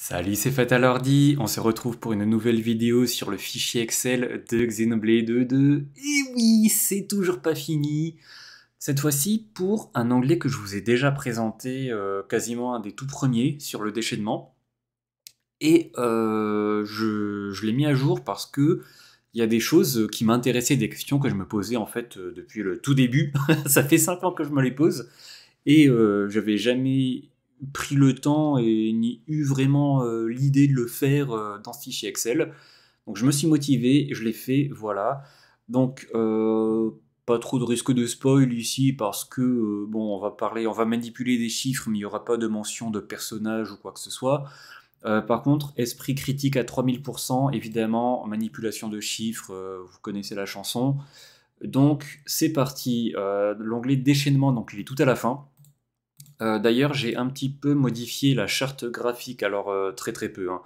Salut, c'est Fatalordi, on se retrouve pour une nouvelle vidéo sur le fichier Excel de Xenoblade 2. Et oui, c'est toujours pas fini Cette fois-ci pour un anglais que je vous ai déjà présenté, euh, quasiment un des tout premiers, sur le déchaînement. Et euh, je, l'ai mis à jour parce que il y a des choses qui m'intéressaient, des questions que je me posais en fait euh, depuis le tout début. Ça fait 5 ans que je me les pose. Et je j'avais jamais pris le temps et ni eu vraiment euh, l'idée de le faire euh, dans ce fichier Excel. Donc je me suis motivé, je l'ai fait, voilà. Donc euh, pas trop de risque de spoil ici parce que bon, on va parler, on va manipuler des chiffres, mais il n'y aura pas de mention de personnage ou quoi que ce soit. par contre, esprit critique à 3000%, évidemment, manipulation de chiffres, vous connaissez la chanson. Donc c'est parti, l'onglet déchaînement, donc il est tout à la fin. Euh, d'ailleurs, j'ai un petit peu modifié la charte graphique, alors euh, très très peu. Hein.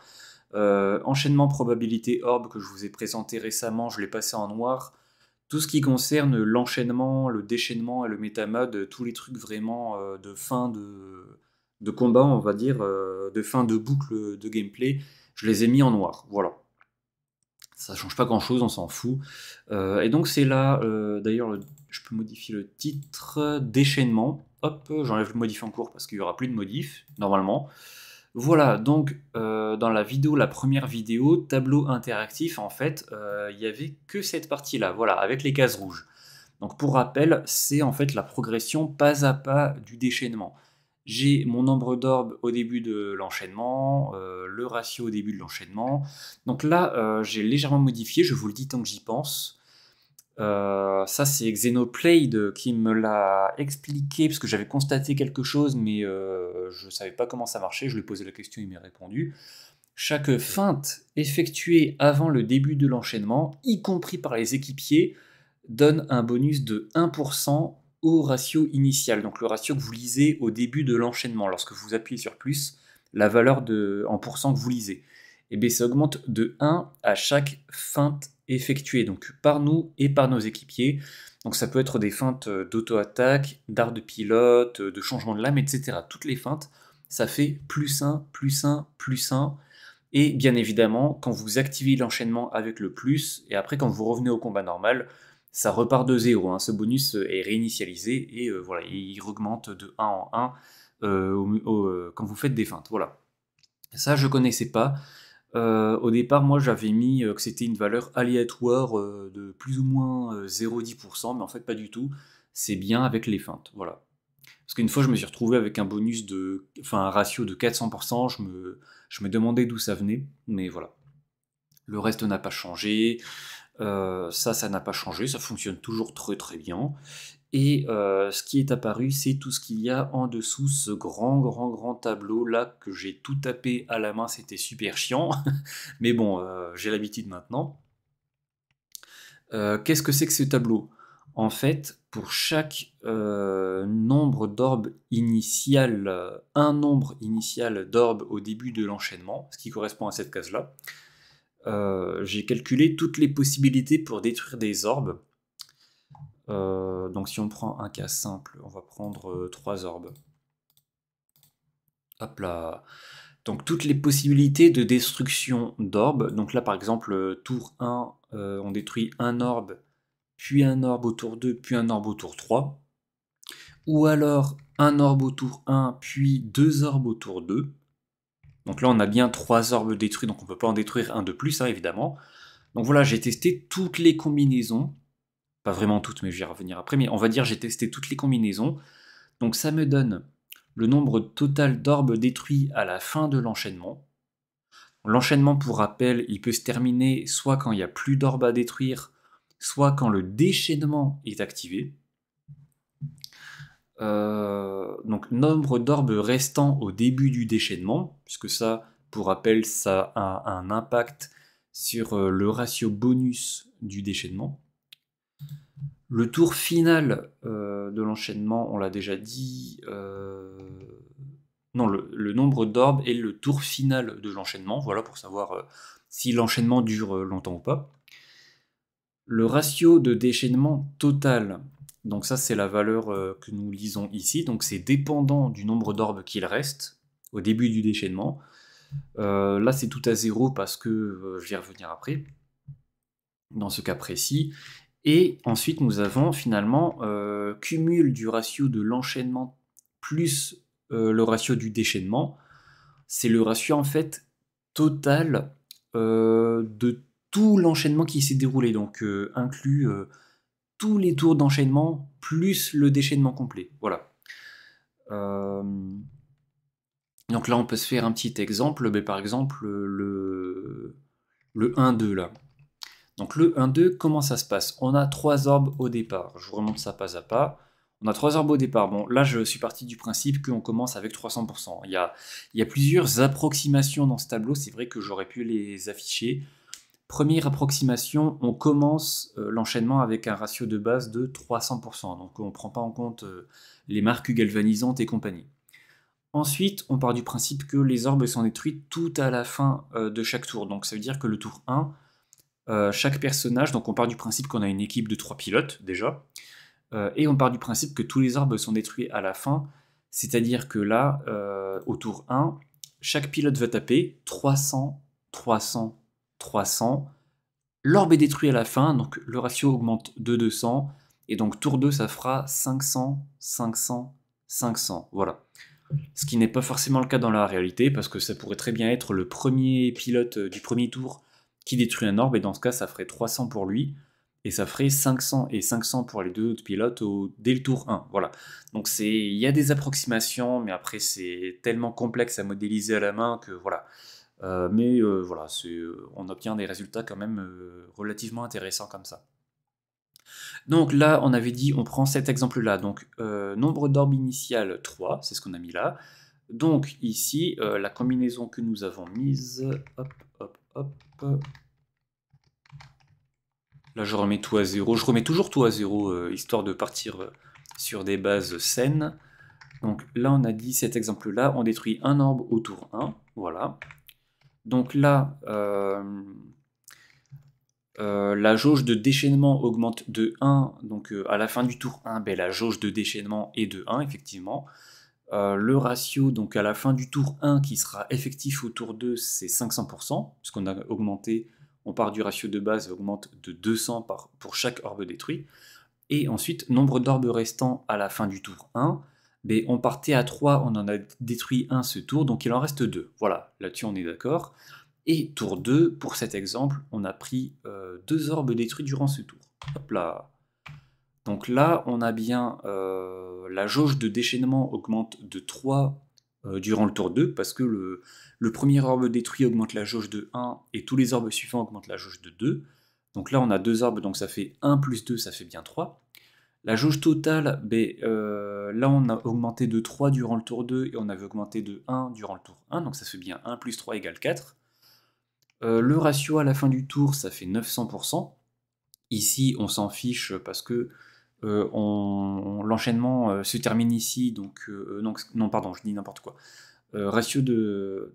Euh, enchaînement probabilité orb que je vous ai présenté récemment, je l'ai passé en noir. Tout ce qui concerne l'enchaînement, le déchaînement et le métamode, tous les trucs vraiment de fin de, de, combat, on va dire, de fin de boucle de gameplay, je les ai mis en noir. Voilà. Ça change pas grand chose, on s'en fout. et donc c'est là, d'ailleurs, le je peux modifier le titre, déchaînement, hop, j'enlève le modif en cours parce qu'il n'y aura plus de modif, normalement. Voilà, donc euh, dans la vidéo, la première vidéo, tableau interactif, en fait, euh, il n'y avait que cette partie-là, voilà, avec les cases rouges. Donc pour rappel, c'est en fait la progression pas à pas du déchaînement. J'ai mon nombre d'orbes au début de l'enchaînement, euh, le ratio au début de l'enchaînement. Donc là, j'ai légèrement modifié, je vous le dis tant que j'y pense. Euh, ça, c'est Xenoplade euh, qui me l'a expliqué, parce que j'avais constaté quelque chose, mais euh, je ne savais pas comment ça marchait. Je lui ai posé la question, il m'a répondu. Chaque feinte effectuée avant le début de l'enchaînement, y compris par les équipiers, donne un bonus de 1% au ratio initial. Donc le ratio que vous lisez au début de l'enchaînement, lorsque vous appuyez sur plus, la valeur de, en pourcent que vous lisez eh bien, ça augmente de 1 à chaque feinte effectuée, donc par nous et par nos équipiers. Donc ça peut être des feintes euh, d'auto-attaque, d'art de pilote, euh, de changement de lame, etc. Toutes les feintes, ça fait plus 1, plus 1, plus 1. Et bien évidemment, quand vous activez l'enchaînement avec le plus, et après quand vous revenez au combat normal, ça repart de 0. Hein. Ce bonus euh, est réinitialisé et voilà, il augmente de 1 en 1 quand vous faites des feintes. Voilà. Ça, je ne connaissais pas. Euh, au départ, moi, j'avais mis euh, que c'était une valeur aléatoire euh, de plus ou moins 0,10%, mais en fait, pas du tout. C'est bien avec les feintes, voilà. Parce qu'une fois, je me suis retrouvé avec un bonus de, enfin, un ratio de 400%. Je me, je me demandais d'où ça venait, mais voilà. Le reste n'a pas changé. ça, ça n'a pas changé. Ça fonctionne toujours très très bien. Et euh, ce qui est apparu, c'est tout ce qu'il y a en dessous, ce grand, grand, grand tableau là que j'ai tout tapé à la main, c'était super chiant. Mais bon, euh, j'ai l'habitude maintenant. Euh, qu'est-ce que c'est que ce tableau En fait, pour chaque nombre d'orbes initial, un nombre initial d'orbes au début de l'enchaînement, ce qui correspond à cette case-là, j'ai calculé toutes les possibilités pour détruire des orbes euh, donc si on prend un cas simple, on va prendre euh, trois orbes. Hop là. Donc toutes les possibilités de destruction d'orbes. Donc là par exemple, euh, tour 1, on détruit un orbe, puis un orbe au tour 2, puis un orbe au tour 3. Ou alors un orbe au tour 1, puis deux orbes au tour 2. Donc là on a bien trois orbes détruits, donc on ne peut pas en détruire un de plus, hein, évidemment. Donc voilà, j'ai testé toutes les combinaisons pas vraiment toutes, mais je vais y revenir après. Mais on va dire j'ai testé toutes les combinaisons. Donc ça me donne le nombre total d'orbes détruits à la fin de l'enchaînement. L'enchaînement, pour rappel, il peut se terminer soit quand il n'y a plus d'orbes à détruire, soit quand le déchaînement est activé. Euh, donc nombre d'orbes restants au début du déchaînement, puisque ça, pour rappel, ça a un impact sur euh, le ratio bonus du déchaînement. Le tour final euh, de l'enchaînement, on l'a déjà dit. Euh, non, le, nombre d'orbes est le tour final de l'enchaînement, voilà pour savoir euh, si l'enchaînement dure longtemps ou pas. Le ratio de déchaînement total, donc ça c'est la valeur que nous lisons ici, donc c'est dépendant du nombre d'orbes qu'il reste au début du déchaînement. là c'est tout à zéro parce que je vais y revenir après dans ce cas précis, et ensuite, nous avons finalement euh, cumul du ratio de l'enchaînement plus euh, le ratio du déchaînement. C'est le ratio en fait total euh, de tout l'enchaînement qui s'est déroulé, donc inclut tous les tours d'enchaînement plus le déchaînement complet. Voilà. Donc là, on peut se faire un petit exemple. Mais ben, par exemple, le, le 1-2, là. Donc le 1-2, comment ça se passe On a trois orbes au départ. Je vous remonte ça pas à pas. On a trois orbes au départ. Bon, là, je suis parti du principe qu'on commence avec 300%. Il y, a, plusieurs approximations dans ce tableau. C'est vrai que j'aurais pu les afficher. Première approximation, on commence euh, l'enchaînement avec un ratio de base de 300%. Donc on ne prend pas en compte euh, les marques galvanisantes et compagnie. Ensuite, on part du principe que les orbes sont détruits tout à la fin euh, de chaque tour. Donc ça veut dire que le tour 1, euh, chaque personnage, donc on part du principe qu'on a une équipe de trois pilotes déjà, euh, et on part du principe que tous les orbes sont détruits à la fin, c'est-à-dire que là, euh, au tour 1, chaque pilote va taper 300, 300, 300, l'orbe est détruit à la fin, donc le ratio augmente de 200, et donc tour 2, ça fera 500, 500, 500, voilà. Ce qui n'est pas forcément le cas dans la réalité, parce que ça pourrait très bien être le premier pilote du premier tour qui détruit un orbe, et dans ce cas, ça ferait 300 pour lui, et ça ferait 500 et 500 pour les deux autres pilotes dès le tour 1. Voilà. Donc c'est il y a des approximations, mais après c'est tellement complexe à modéliser à la main que voilà. Euh, mais euh, voilà, euh, on obtient des résultats quand même relativement intéressants comme ça. Donc là, on avait dit, on prend cet exemple-là. Donc nombre d'orbes initiales 3, c'est ce qu'on a mis là. Donc ici, la combinaison que nous avons mise, Là, je remets tout à zéro. Je remets toujours tout à zéro, euh, histoire de partir euh, sur des bases saines. Donc là, on a dit cet exemple-là, on détruit un orbe au tour 1. Voilà. Donc là, euh, la jauge de déchaînement augmente de 1. Donc à la fin du tour 1, ben, la jauge de déchaînement est de 1, effectivement. Euh, le ratio donc à la fin du tour 1 qui sera effectif au tour 2, c'est 500%, puisqu'on a augmenté, on part du ratio de base augmente de 200 par, pour chaque orbe détruit. Et ensuite, nombre d'orbes restants à la fin du tour 1, mais ben, on partait à 3, on en a détruit 1 ce tour, donc il en reste 2. Voilà, là-dessus on est d'accord. Et tour 2, pour cet exemple, on a pris euh, deux orbes détruits durant ce tour. Hop là donc là, on a bien euh, la jauge de déchaînement augmente de 3 euh, durant le tour 2, parce que le, premier orbe détruit augmente la jauge de 1, et tous les orbes suivants augmentent la jauge de 2. Donc là, on a deux orbes, donc ça fait 1 plus 2, ça fait bien 3. La jauge totale, ben, euh, là, on a augmenté de 3 durant le tour 2, et on avait augmenté de 1 durant le tour 1, donc ça fait bien 1 plus 3 égale 4. le ratio à la fin du tour, ça fait 900%. Ici, on s'en fiche parce que euh, on, l'enchaînement euh, se termine ici, donc euh, non, pardon, je dis n'importe quoi. ratio de,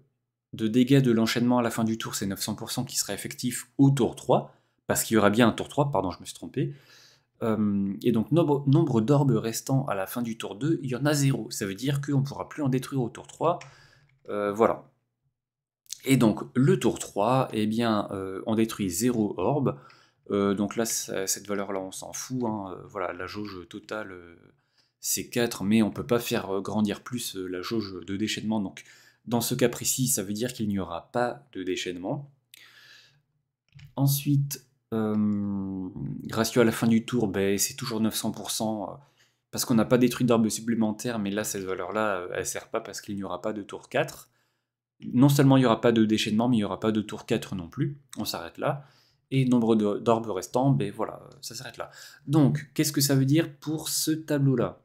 dégâts de l'enchaînement à la fin du tour, c'est 900% qui sera effectif au tour 3, parce qu'il y aura bien un tour 3, pardon, je me suis trompé. et donc nombre, d'orbes restants à la fin du tour 2, il y en a 0, ça veut dire qu'on ne pourra plus en détruire au tour 3. voilà. Et donc le tour 3, eh bien, on détruit 0 orbe euh, donc là, cette valeur-là, on s'en fout. Hein. Euh, voilà, la jauge totale, euh, c'est 4, mais on ne peut pas faire grandir plus la jauge de déchaînement. Donc dans ce cas précis, ça veut dire qu'il n'y aura pas de déchaînement. Ensuite, euh, ratio à la fin du tour, ben, c'est toujours 900%, parce qu'on n'a pas détruit d'arbre supplémentaires. mais là, cette valeur-là, elle ne sert pas parce qu'il n'y aura pas de tour 4. Non seulement il n'y aura pas de déchaînement, mais il n'y aura pas de tour 4 non plus. On s'arrête là et nombre d'orbes restants, ben voilà, ça s'arrête là. Donc, qu'est-ce que ça veut dire pour ce tableau-là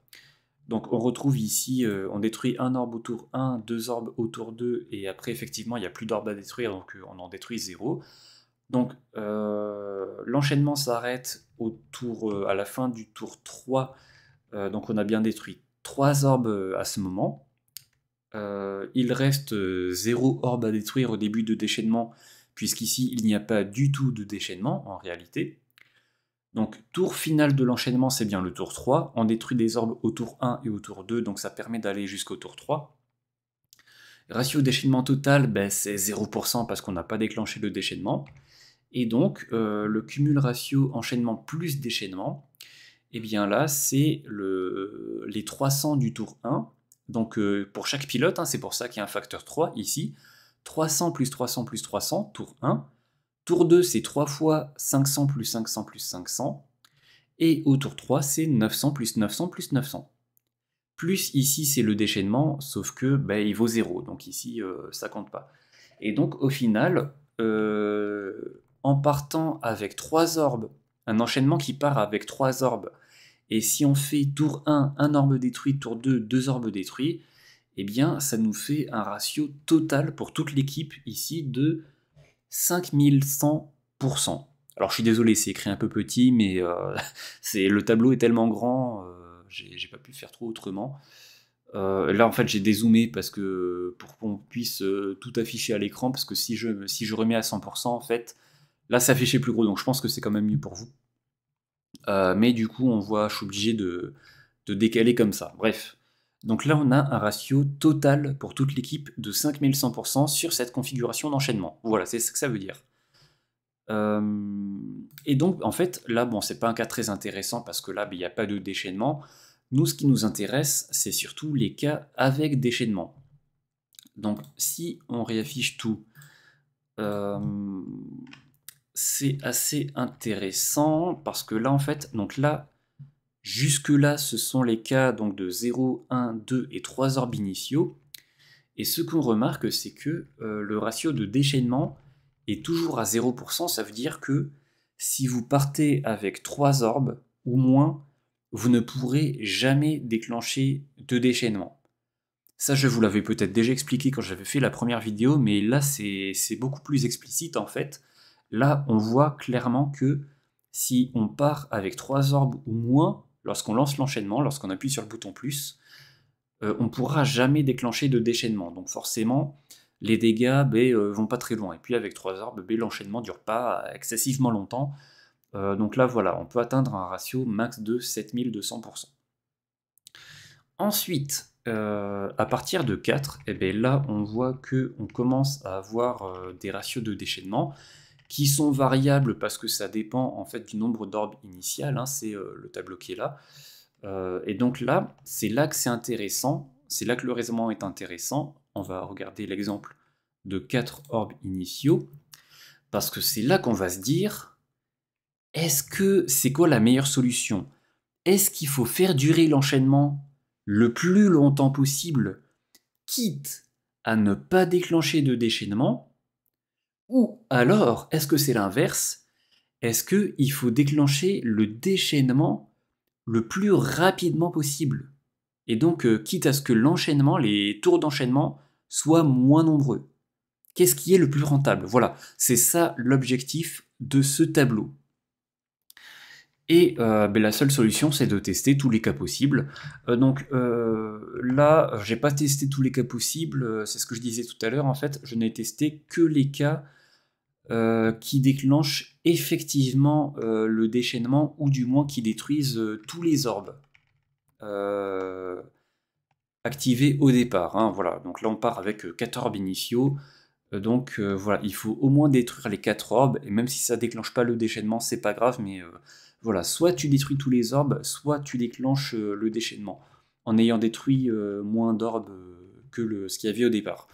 Donc, on retrouve ici, euh, on détruit un orbe autour 1, deux orbes autour 2, et après, effectivement, il n'y a plus d'orbes à détruire, donc euh, on en détruit 0. Donc, euh, l'enchaînement s'arrête à la fin du tour 3, donc on a bien détruit 3 orbes à ce moment. il reste 0 orbe à détruire au début de déchaînement, puisqu'ici il n'y a pas du tout de déchaînement en réalité. Donc tour final de l'enchaînement, c'est bien le tour 3. On détruit des orbes au tour 1 et au tour 2, donc ça permet d'aller jusqu'au tour 3. Ratio déchaînement total, ben, c'est 0% parce qu'on n'a pas déclenché le déchaînement. Et donc euh, le cumul ratio enchaînement plus déchaînement, et eh bien là c'est les 300 du tour 1. Donc euh, pour chaque pilote, hein, c'est pour ça qu'il y a un facteur 3 ici. 300 plus 300 plus 300, tour 1. Tour 2, c'est 3 fois 500 plus 500 plus 500. Et au tour 3, c'est 900 plus 900 plus 900. Plus ici, c'est le déchaînement, sauf que ben, il vaut 0, donc ici, euh, ça compte pas. Et donc, au final, euh, en partant avec 3 orbes, un enchaînement qui part avec 3 orbes, et si on fait tour 1, un orbe détruit, tour 2, 2 orbes détruits, eh bien, ça nous fait un ratio total pour toute l'équipe ici de 5100%. Alors, je suis désolé, c'est écrit un peu petit, mais euh, le tableau est tellement grand, euh, j'ai pas pu faire trop autrement. Euh, là, en fait, j'ai dézoomé parce que pour qu'on puisse euh, tout afficher à l'écran, parce que si je, si je remets à 100%, en fait, là, ça affichait plus gros, donc je pense que c'est quand même mieux pour vous. mais du coup, on voit, je suis obligé de décaler comme ça. Bref, donc là, on a un ratio total pour toute l'équipe de 5100% sur cette configuration d'enchaînement. Voilà, c'est ce que ça veut dire. Euh, et donc, en fait, là, bon, c'est pas un cas très intéressant parce que là, ben, il n'y a pas de déchaînement. Nous, ce qui nous intéresse, c'est surtout les cas avec déchaînement. Donc, si on réaffiche tout, euh, c'est assez intéressant parce que là, en fait, donc là, Jusque-là, ce sont les cas donc de 0, 1, 2 et 3 orbes initiaux. Et ce qu'on remarque, c'est que euh, le ratio de déchaînement est toujours à 0%. Ça veut dire que si vous partez avec 3 orbes ou moins, vous ne pourrez jamais déclencher de déchaînement. Ça, je vous l'avais peut-être déjà expliqué quand j'avais fait la première vidéo, mais là, c'est beaucoup plus explicite en fait. Là, on voit clairement que si on part avec 3 orbes ou moins, lorsqu'on lance l'enchaînement, lorsqu'on appuie sur le bouton plus, euh, on ne pourra jamais déclencher de déchaînement. Donc forcément, les dégâts B ben, euh, vont pas très loin. Et puis avec 3 arbres, B ben, l'enchaînement ne dure pas excessivement longtemps. Euh, donc là, voilà, on peut atteindre un ratio max de 7200%. Ensuite, à partir de 4, eh ben, là, on voit que commence à avoir des ratios de déchaînement qui sont variables parce que ça dépend en fait du nombre d'orbes initiales, hein, c'est euh, le tableau qui est là. Euh, et donc là, c'est là que c'est intéressant, c'est là que le raisonnement est intéressant. On va regarder l'exemple de quatre orbes initiaux, parce que c'est là qu'on va se dire, est-ce que c'est quoi la meilleure solution Est-ce qu'il faut faire durer l'enchaînement le plus longtemps possible, quitte à ne pas déclencher de déchaînement, ou alors, est-ce que c'est l'inverse Est-ce qu'il faut déclencher le déchaînement le plus rapidement possible Et donc, euh, quitte à ce que l'enchaînement, les tours d'enchaînement, soient moins nombreux. Qu'est-ce qui est le plus rentable Voilà, c'est ça l'objectif de ce tableau. Et euh, ben, la seule solution, c'est de tester tous les cas possibles. Euh, donc là, j'ai pas testé tous les cas possibles, c'est ce que je disais tout à l'heure. En fait, je n'ai testé que les cas euh, qui déclenchent effectivement euh, le déchaînement ou du moins qui détruisent euh, tous les orbes activés au départ. Hein, voilà, donc là on part avec 4 orbes initiaux. Donc voilà, il faut au moins détruire les 4 orbes, et même si ça déclenche pas le déchaînement, c'est pas grave, mais voilà, soit tu détruis tous les orbes, soit tu déclenches le déchaînement, en ayant détruit moins d'orbes que le, ce qu'il y avait au départ.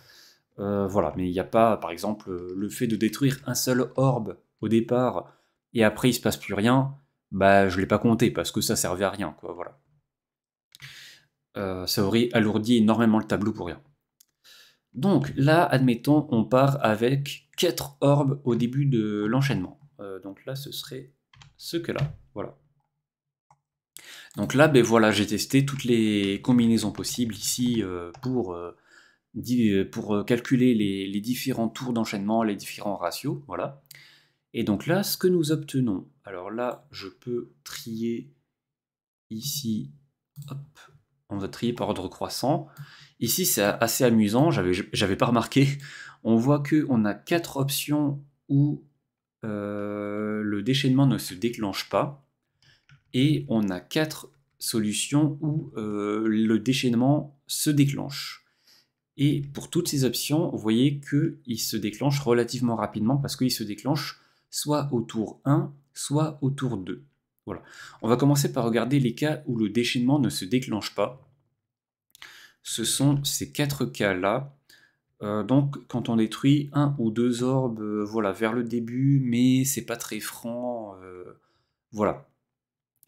Euh, voilà, mais il n'y a pas, par exemple, euh, le fait de détruire un seul orbe au départ et après il se passe plus rien, bah je l'ai pas compté parce que ça servait à rien, quoi, voilà. Euh, ça aurait alourdi énormément le tableau pour rien. Donc là, admettons, on part avec 4 orbes au début de l'enchaînement. donc là, ce serait ce que là, voilà. Donc là, ben voilà, j'ai testé toutes les combinaisons possibles ici pour euh, pour euh, calculer les, différents tours d'enchaînement, les différents ratios, voilà. Et donc là, ce que nous obtenons, alors là, je peux trier ici, hop, on va trier par ordre croissant. Ici, c'est assez amusant, j'avais pas remarqué. On voit qu'on a quatre options où euh, le déchaînement ne se déclenche pas. Et on a quatre solutions où le déchaînement se déclenche. Et pour toutes ces options, vous voyez qu'il se déclenche relativement rapidement parce qu'il se déclenche soit au tour 1, soit au tour 2. Voilà. On va commencer par regarder les cas où le déchaînement ne se déclenche pas. Ce sont ces quatre cas-là. Euh, donc quand on détruit un ou deux orbes, euh, voilà, vers le début, mais c'est pas très franc, euh, voilà.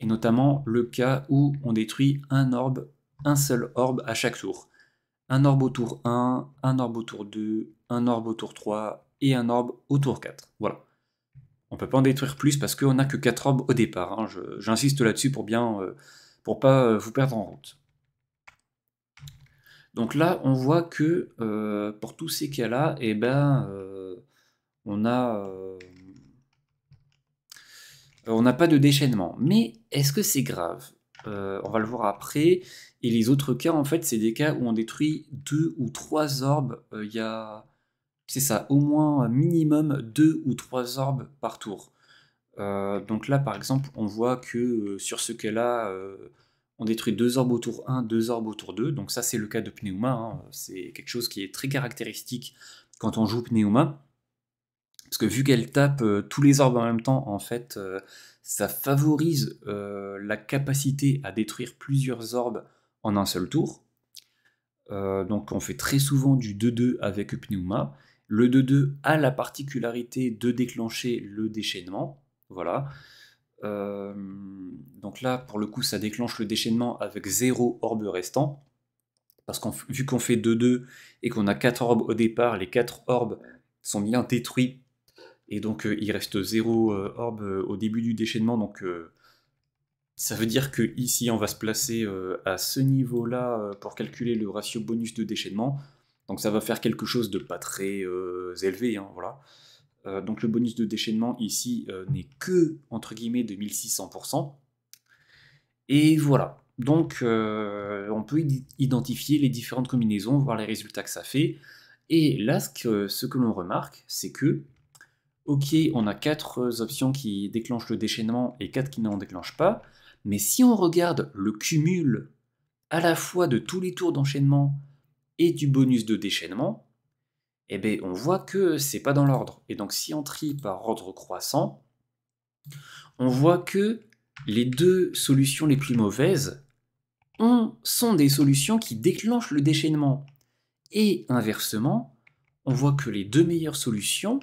Et notamment le cas où on détruit un orbe, un seul orbe à chaque tour un orbe autour tour 1, un orbe autour tour 2, un orbe autour tour 3 et un orbe autour tour 4. Voilà. On peut pas en détruire plus parce qu'on n'a que 4 orbes au départ. Hein. J'insiste là-dessus pour bien euh, pour pas euh, vous perdre en route. Donc là, on voit que euh, pour tous ces cas-là, et eh ben, on a on n'a pas de déchaînement. Mais est-ce que c'est grave euh, on va le voir après. Et les autres cas, en fait, c'est des cas où on détruit deux ou trois orbes. Euh, il y a, c'est ça, au moins minimum deux ou trois orbes par tour. Euh, donc là, par exemple, on voit que sur ce cas-là, on détruit deux orbes autour tour 1, deux orbes autour tour 2. Donc ça, c'est le cas de Pneuma. Hein. C'est quelque chose qui est très caractéristique quand on joue Pneuma. Parce que vu qu'elle tape tous les orbes en même temps, en fait, ça favorise euh, la capacité à détruire plusieurs orbes en un seul tour. Euh, donc on fait très souvent du 2-2 avec Pneuma. Le 2-2 a la particularité de déclencher le déchaînement. Voilà. Euh, donc là, pour le coup, ça déclenche le déchaînement avec 0 orbe restant. Parce qu'on vu qu'on fait 2-2 et qu'on a 4 orbes au départ, les 4 orbes sont bien détruits et donc euh, il reste 0 euh, orb euh, au début du déchaînement. Donc ça veut dire que ici on va se placer à ce niveau-là pour calculer le ratio bonus de déchaînement. Donc ça va faire quelque chose de pas très élevé, hein, voilà. donc le bonus de déchaînement ici n'est que entre guillemets de 1600%. Et voilà. Donc on peut identifier les différentes combinaisons, voir les résultats que ça fait. Et là, ce que l'on remarque, c'est que ok, on a quatre euh, options qui déclenchent le déchaînement et quatre qui n'en déclenchent pas, mais si on regarde le cumul à la fois de tous les tours d'enchaînement et du bonus de déchaînement, eh bien, on voit que c'est pas dans l'ordre. Et donc si on trie par ordre croissant, on voit que les deux solutions les plus mauvaises sont des solutions qui déclenchent le déchaînement. Et inversement, on voit que les deux meilleures solutions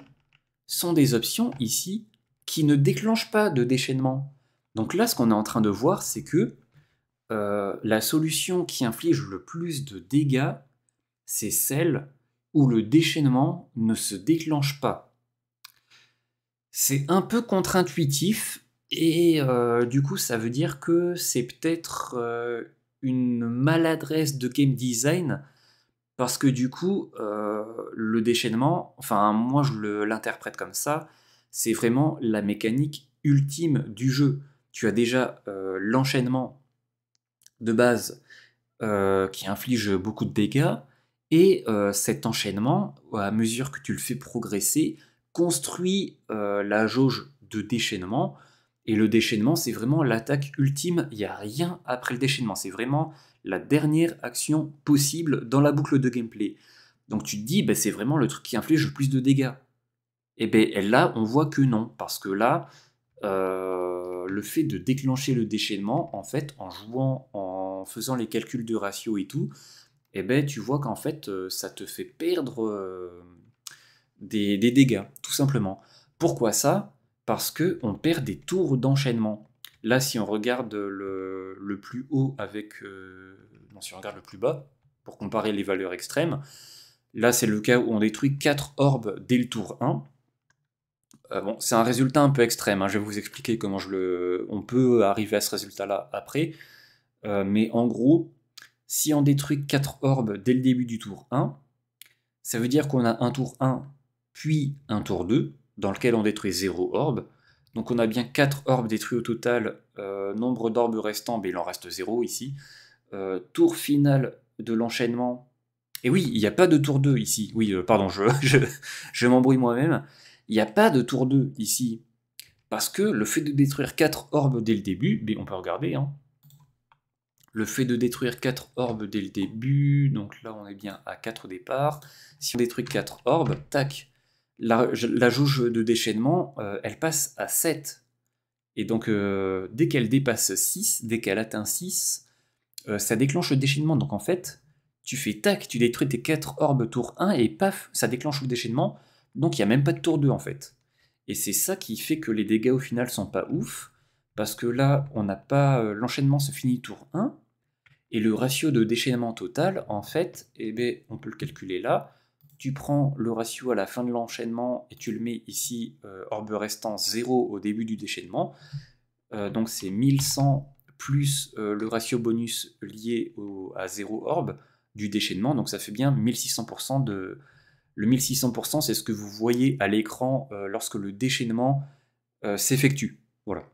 sont des options ici qui ne déclenchent pas de déchaînement. Donc là, ce qu'on est en train de voir, c'est que euh, la solution qui inflige le plus de dégâts, c'est celle où le déchaînement ne se déclenche pas. C'est un peu contre-intuitif et euh, du coup ça veut dire que c'est peut-être euh, une maladresse de game design parce que du coup, euh, le déchaînement, enfin moi je l'interprète comme ça, c'est vraiment la mécanique ultime du jeu. Tu as déjà euh, l'enchaînement de base euh, qui inflige beaucoup de dégâts, et cet enchaînement, à mesure que tu le fais progresser, construit la jauge de déchaînement. Et le déchaînement, c'est vraiment l'attaque ultime. Il n'y a rien après le déchaînement. C'est vraiment la dernière action possible dans la boucle de gameplay. Donc tu te dis, ben, c'est vraiment le truc qui inflige le plus de dégâts. Et bien là, on voit que non, parce que là, euh, le fait de déclencher le déchaînement, en fait, en jouant, en faisant les calculs de ratio et tout, et eh ben tu vois qu'en fait, euh, ça te fait perdre euh, des, des dégâts, tout simplement. Pourquoi ça Parce que on perd des tours d'enchaînement. Là, si on regarde le, plus haut avec. Euh, non, si on regarde le plus bas, pour comparer les valeurs extrêmes, là, c'est le cas où on détruit 4 orbes dès le tour 1. Euh, c'est un résultat un peu extrême, hein. je vais vous expliquer comment je on peut arriver à ce résultat-là après. Euh, mais en gros, si on détruit 4 orbes dès le début du tour 1, ça veut dire qu'on a un tour 1 puis un tour 2, dans lequel on détruit 0 orbe, donc on a bien 4 orbes détruits au total, euh, nombre d'orbes restants, mais il en reste 0 ici. Euh, tour final de l'enchaînement. Et oui, il n'y a pas de tour 2 ici. Oui, euh, pardon, je, m'embrouille moi-même. Il n'y a pas de tour 2 ici. Parce que le fait de détruire 4 orbes dès le début, mais on peut regarder, hein. le fait de détruire 4 orbes dès le début, donc là on est bien à 4 départs, Si on détruit 4 orbes, tac, la, jauge de déchaînement, euh, elle passe à 7. Et donc, euh, dès qu'elle dépasse 6, dès qu'elle atteint 6, euh, ça déclenche le déchaînement. Donc, en fait, tu fais tac, tu détruis tes 4 orbes tour 1 et paf, ça déclenche le déchaînement. Donc, il n'y a même pas de tour 2 en fait. Et c'est ça qui fait que les dégâts au final sont pas ouf. Parce que là, on n'a pas. L'enchaînement se finit tour 1. Et le ratio de déchaînement total, en fait, eh bien, on peut le calculer là tu prends le ratio à la fin de l'enchaînement et tu le mets ici, euh, orbe restant 0 au début du déchaînement. Euh, donc c'est 1100 plus euh, le ratio bonus lié à 0 orbe du déchaînement. Donc ça fait bien 1600% de... Le 1600%, c'est ce que vous voyez à l'écran lorsque le déchaînement s'effectue. Voilà.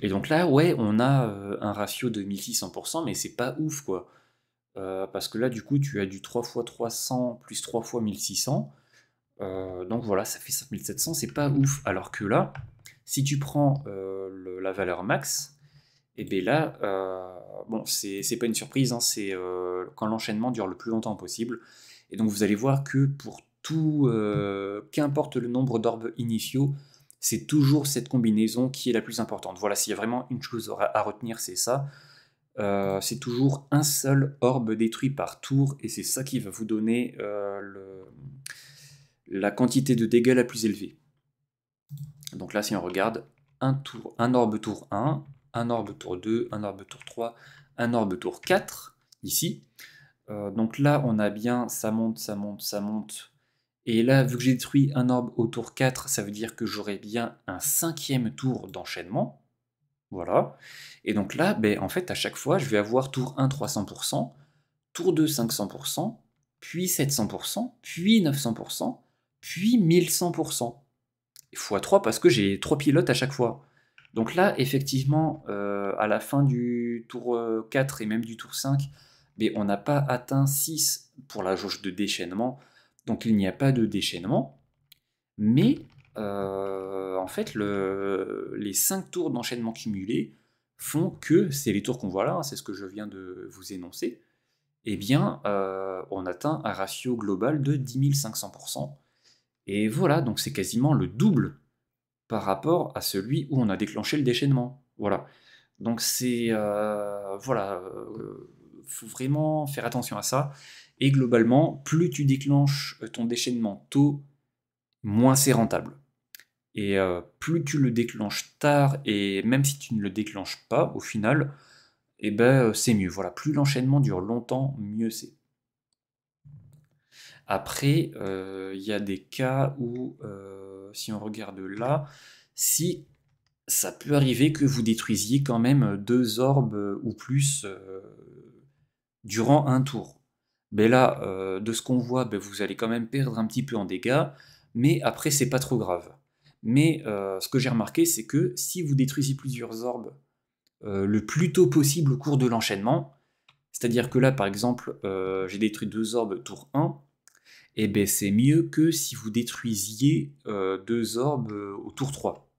et donc là, ouais, on a un ratio de 1600%, mais c'est pas ouf, quoi. Euh, parce que là, du coup, tu as du 3 x 300 plus 3 x 1600. donc voilà, ça fait 5700, c'est pas ouf. Alors que là, si tu prends euh, la valeur max, et eh bien là, euh, bon, c'est pas une surprise, hein, c'est quand l'enchaînement dure le plus longtemps possible. Et donc vous allez voir que pour tout, qu'importe le nombre d'orbes initiaux, c'est toujours cette combinaison qui est la plus importante. Voilà, s'il y a vraiment une chose à retenir, c'est ça. Euh, c'est toujours un seul orbe détruit par tour, et c'est ça qui va vous donner euh, la quantité de dégâts la plus élevée. Donc là, si on regarde, un, tour, un orbe tour 1, un orbe tour 2, un orbe tour 3, un orbe tour 4, ici. Euh, donc là, on a bien, ça monte, ça monte, ça monte. Et là, vu que j'ai détruit un orbe au tour 4, ça veut dire que j'aurai bien un cinquième tour d'enchaînement. Voilà. Et donc là, ben, en fait, à chaque fois, je vais avoir tour 1, 300%, tour 2, 500%, puis 700%, puis 900%, puis 1100%. Fois 3 parce que j'ai 3 pilotes à chaque fois. Donc là, effectivement, euh, à la fin du tour 4 euh, et même du tour 5, ben, on n'a pas atteint 6 pour la jauge de déchaînement. Donc il n'y a pas de déchaînement. Mais euh, en fait, les 5 tours d'enchaînement cumulés font que, c'est les tours qu'on voit là, hein, c'est ce que je viens de vous énoncer, eh bien, euh, on atteint un ratio global de 10 500%. Et voilà, donc c'est quasiment le double par rapport à celui où on a déclenché le déchaînement. Voilà. Donc c'est... Euh, voilà, euh, faut vraiment faire attention à ça. Et globalement, plus tu déclenches ton déchaînement tôt, moins c'est rentable. Et euh, plus tu le déclenches tard, et même si tu ne le déclenches pas, au final, eh ben, euh, c'est mieux. Voilà, plus l'enchaînement dure longtemps, mieux c'est. Après, euh, il y a des cas où, si on regarde là, si ça peut arriver que vous détruisiez quand même deux orbes ou plus durant un tour. Mais ben là, de ce qu'on voit, ben vous allez quand même perdre un petit peu en dégâts, mais après, c'est pas trop grave. Mais euh, ce que j'ai remarqué, c'est que si vous détruisez plusieurs orbes euh, le plus tôt possible au cours de l'enchaînement, c'est-à-dire que là, par exemple, euh, j'ai détruit deux orbes tour 1, et eh ben c'est mieux que si vous détruisiez deux orbes au tour 3.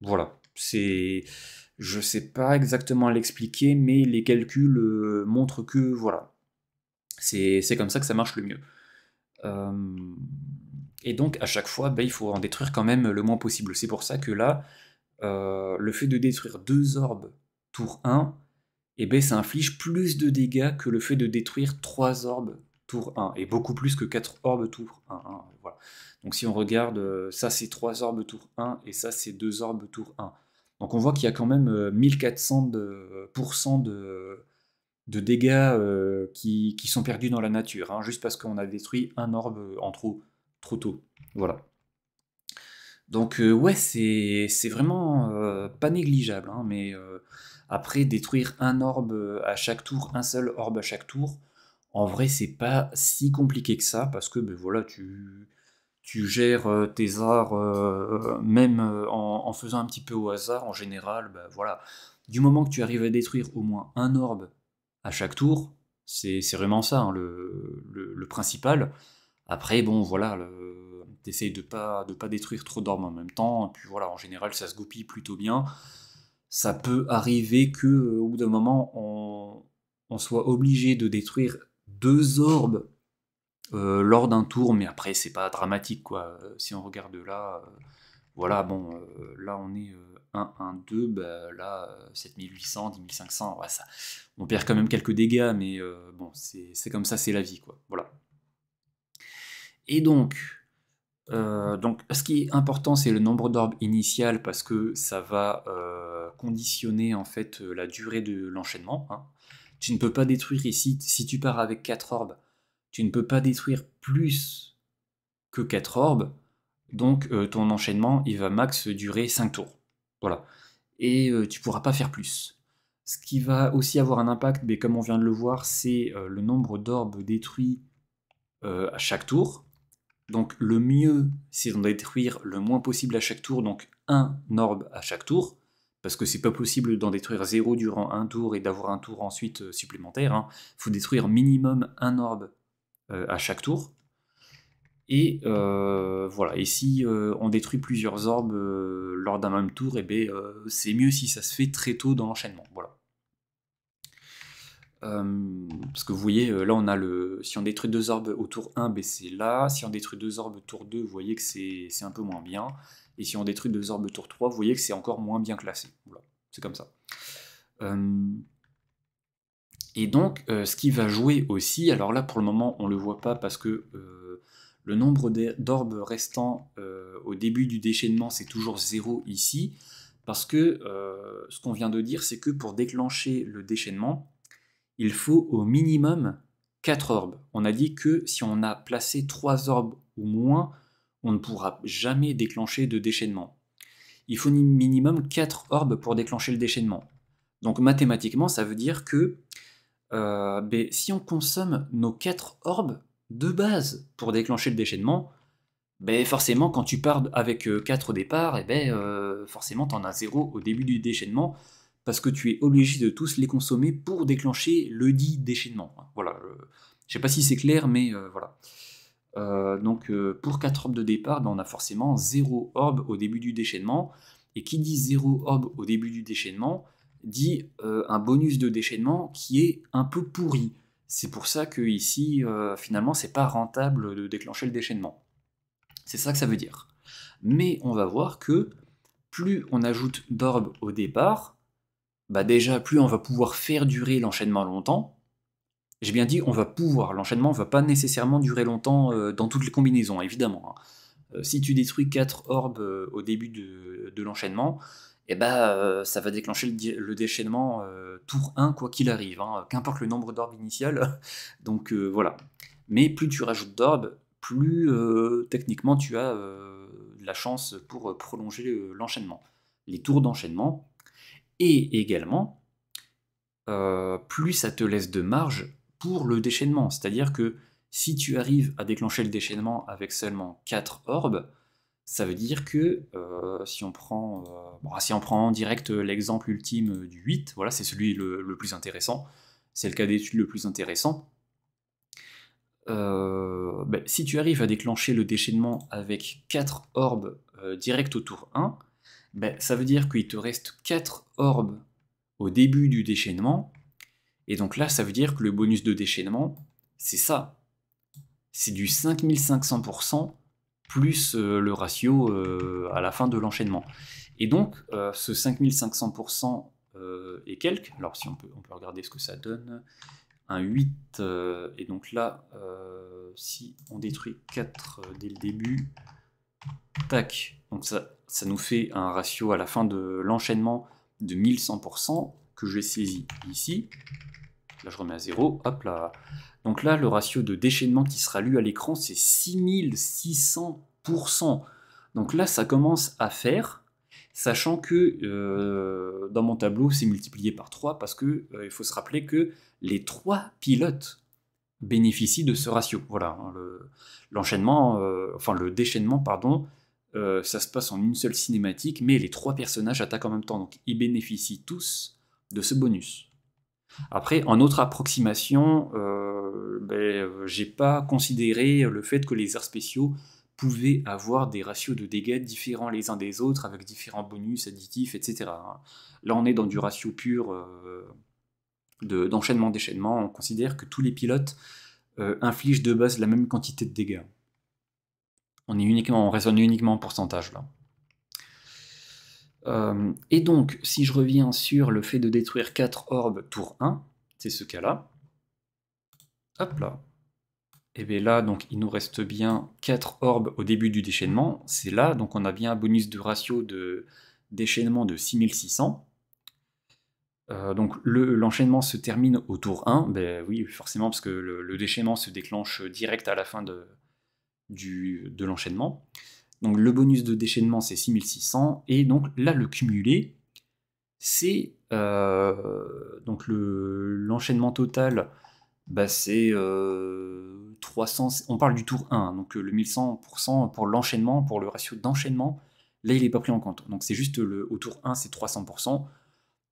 Voilà, c'est... Je sais pas exactement l'expliquer, mais les calculs montrent que, voilà, c'est comme ça que ça marche le mieux. Et donc, à chaque fois, bah, il faut en détruire quand même le moins possible. C'est pour ça que là, euh, le fait de détruire deux orbes tour 1, eh ben, ça inflige plus de dégâts que le fait de détruire trois orbes tour 1, et beaucoup plus que quatre orbes tour 1. Hein, donc si on regarde, euh, ça c'est trois orbes tour 1, et ça c'est deux orbes tour 1. Donc on voit qu'il y a quand même 1400% euh, de, de, dégâts qui, sont perdus dans la nature, hein, juste parce qu'on a détruit un orbe en trop trop tôt. Voilà. Donc euh, ouais, c'est, vraiment euh, pas négligeable, hein, mais euh, après détruire un orbe à chaque tour, un seul orbe à chaque tour, en vrai c'est pas si compliqué que ça, parce que ben, voilà, tu, tu gères tes arts même en, faisant un petit peu au hasard, en général, ben, voilà, du moment que tu arrives à détruire au moins un orbe à chaque tour, c'est, c'est vraiment ça hein, le, principal. Après, bon, voilà, le... t'essayes de pas, de pas détruire trop d'orbes en même temps, et puis voilà, en général, ça se goupille plutôt bien. Ça peut arriver que euh, bout d'un moment, on... soit obligé de détruire deux orbes euh, lors d'un tour, mais après, c'est pas dramatique, quoi. Euh, si on regarde là, voilà, bon, là, on est 1, 1, 2, bah, là, 7800, 10500, ouais, ça... on perd quand même quelques dégâts, mais bon, c'est comme ça, c'est la vie, quoi. Voilà. Et euh, donc, ce qui est important, c'est le nombre d'orbes initial parce que ça va euh, conditionner en fait la durée de l'enchaînement. Hein. Tu ne peux pas détruire ici, si tu pars avec 4 orbes, tu ne peux pas détruire plus que 4 orbes. Donc, euh, ton enchaînement, il va max durer 5 tours. Voilà. Et tu ne pourras pas faire plus. Ce qui va aussi avoir un impact, mais ben, comme on vient de le voir, c'est le nombre d'orbes détruits à chaque tour donc le mieux, c'est d'en détruire le moins possible à chaque tour, donc un orbe à chaque tour, parce que c'est pas possible d'en détruire zéro durant un tour et d'avoir un tour ensuite euh, supplémentaire. Il hein. faut détruire minimum un orbe euh, à chaque tour. Et euh, voilà. Et si on détruit plusieurs orbes lors d'un même tour, et eh ben, c'est mieux si ça se fait très tôt dans l'enchaînement. Voilà. Euh, parce que vous voyez, euh, là on a le. Si on détruit deux orbes autour 1, ben, c'est là. Si on détruit deux orbes autour tour 2, vous voyez que c'est un peu moins bien. Et si on détruit deux orbes au tour 3, vous voyez que c'est encore moins bien classé. Voilà, c'est comme ça. Euh, et donc, ce qui va jouer aussi, alors là pour le moment on ne le voit pas parce que le nombre d'orbes restant au début du déchaînement c'est toujours 0 ici. Parce que ce qu'on vient de dire, c'est que pour déclencher le déchaînement, il faut au minimum 4 orbes. On a dit que si on a placé 3 orbes ou moins, on ne pourra jamais déclencher de déchaînement. Il faut minimum 4 orbes pour déclencher le déchaînement. Donc mathématiquement, ça veut dire que euh, ben, si on consomme nos 4 orbes de base pour déclencher le déchaînement, ben, forcément quand tu pars avec 4 euh, au départ, et eh ben, euh, forcément tu en as 0 au début du déchaînement, parce que tu es obligé de tous les consommer pour déclencher le dit déchaînement. Voilà, euh, je ne sais pas si c'est clair, mais euh, voilà. Euh, donc pour 4 orbes de départ, ben, on a forcément 0 orbe au début du déchaînement. Et qui dit 0 orbe au début du déchaînement dit un bonus de déchaînement qui est un peu pourri. C'est pour ça que ici, finalement, c'est pas rentable de déclencher le déchaînement. C'est ça que ça veut dire. Mais on va voir que plus on ajoute d'orbes au départ, bah déjà, plus on va pouvoir faire durer l'enchaînement longtemps. J'ai bien dit, on va pouvoir. L'enchaînement ne va pas nécessairement durer longtemps euh, dans toutes les combinaisons, évidemment. Hein. Euh, si tu détruis 4 orbes euh, au début de, l'enchaînement, eh bah, ça va déclencher le, déchaînement tour 1, quoi qu'il arrive, hein. qu'importe le nombre d'orbes initiales. Donc voilà. Mais plus tu rajoutes d'orbes, plus techniquement tu as de la chance pour prolonger l'enchaînement. Les tours d'enchaînement, et également, euh, plus ça te laisse de marge pour le déchaînement. C'est-à-dire que si tu arrives à déclencher le déchaînement avec seulement 4 orbes, ça veut dire que euh, si, on prend, euh, si on prend en direct l'exemple ultime du 8, voilà, c'est celui le, plus intéressant, c'est le cas d'étude le plus intéressant. Ben, si tu arrives à déclencher le déchaînement avec 4 orbes direct autour 1, ben, ça veut dire qu'il te reste 4 orbes au début du déchaînement. Et donc là, ça veut dire que le bonus de déchaînement, c'est ça. C'est du 5500% plus euh, le ratio euh, à la fin de l'enchaînement. Et donc, euh, ce 5500% et quelques, alors si on peut, on peut regarder ce que ça donne, un 8, et donc là, si on détruit 4 dès le début, tac, donc ça, ça nous fait un ratio à la fin de l'enchaînement de 1100% que j'ai saisi ici. Là, je remets à zéro. Hop là. Donc là, le ratio de déchaînement qui sera lu à l'écran, c'est 6600%. Donc là, ça commence à faire, sachant que euh, dans mon tableau, c'est multiplié par 3 parce qu'il euh, il faut se rappeler que les 3 pilotes bénéficient de ce ratio. Voilà, hein, l'enchaînement, le, euh, enfin le déchaînement, pardon, euh, ça se passe en une seule cinématique, mais les trois personnages attaquent en même temps, donc ils bénéficient tous de ce bonus. Après, en autre approximation, euh, ben, euh, j'ai pas considéré le fait que les arts spéciaux pouvaient avoir des ratios de dégâts différents les uns des autres, avec différents bonus, additifs, etc. Hein. Là, on est dans du ratio pur d'enchaînement-déchaînement. on considère que tous les pilotes infligent de base la même quantité de dégâts. On, est uniquement, on raisonne uniquement en pourcentage là. Euh, et donc, si je reviens sur le fait de détruire 4 orbes tour 1, c'est ce cas-là. Hop là. Et bien là, donc, il nous reste bien 4 orbes au début du déchaînement. C'est là, donc on a bien un bonus de ratio de déchaînement de 6600. Euh, donc l'enchaînement se termine au tour 1, ben oui forcément parce que le déchaînement se déclenche direct à la fin de, de l'enchaînement. Donc le bonus de déchaînement, c'est 6600. Et donc là, le cumulé, c'est euh, donc l'enchaînement total, bah, c'est 300. Euh, on parle du tour 1, donc euh, le 1100% pour l'enchaînement, pour le ratio d'enchaînement. Là, il n'est pas pris en compte. Donc c'est juste le, au tour 1, c'est 300%.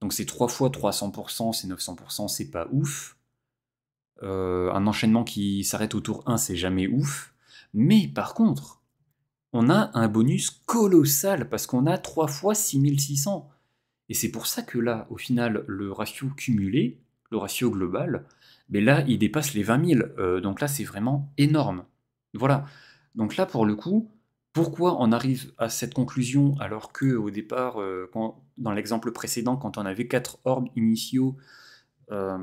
Donc c'est 3 fois 300%, c'est 900%, c'est pas ouf. un enchaînement qui s'arrête au tour 1, c'est jamais ouf. Mais par contre, on a un bonus colossal parce qu'on a 3 fois 6600. Et c'est pour ça que là, au final, le ratio cumulé, le ratio global, mais ben là, il dépasse les 20 000. Euh, donc là, c'est vraiment énorme. Voilà. Donc là, pour le coup, pourquoi on arrive à cette conclusion alors que au départ, euh, dans l'exemple précédent, quand on avait 4 orbes initiaux, euh,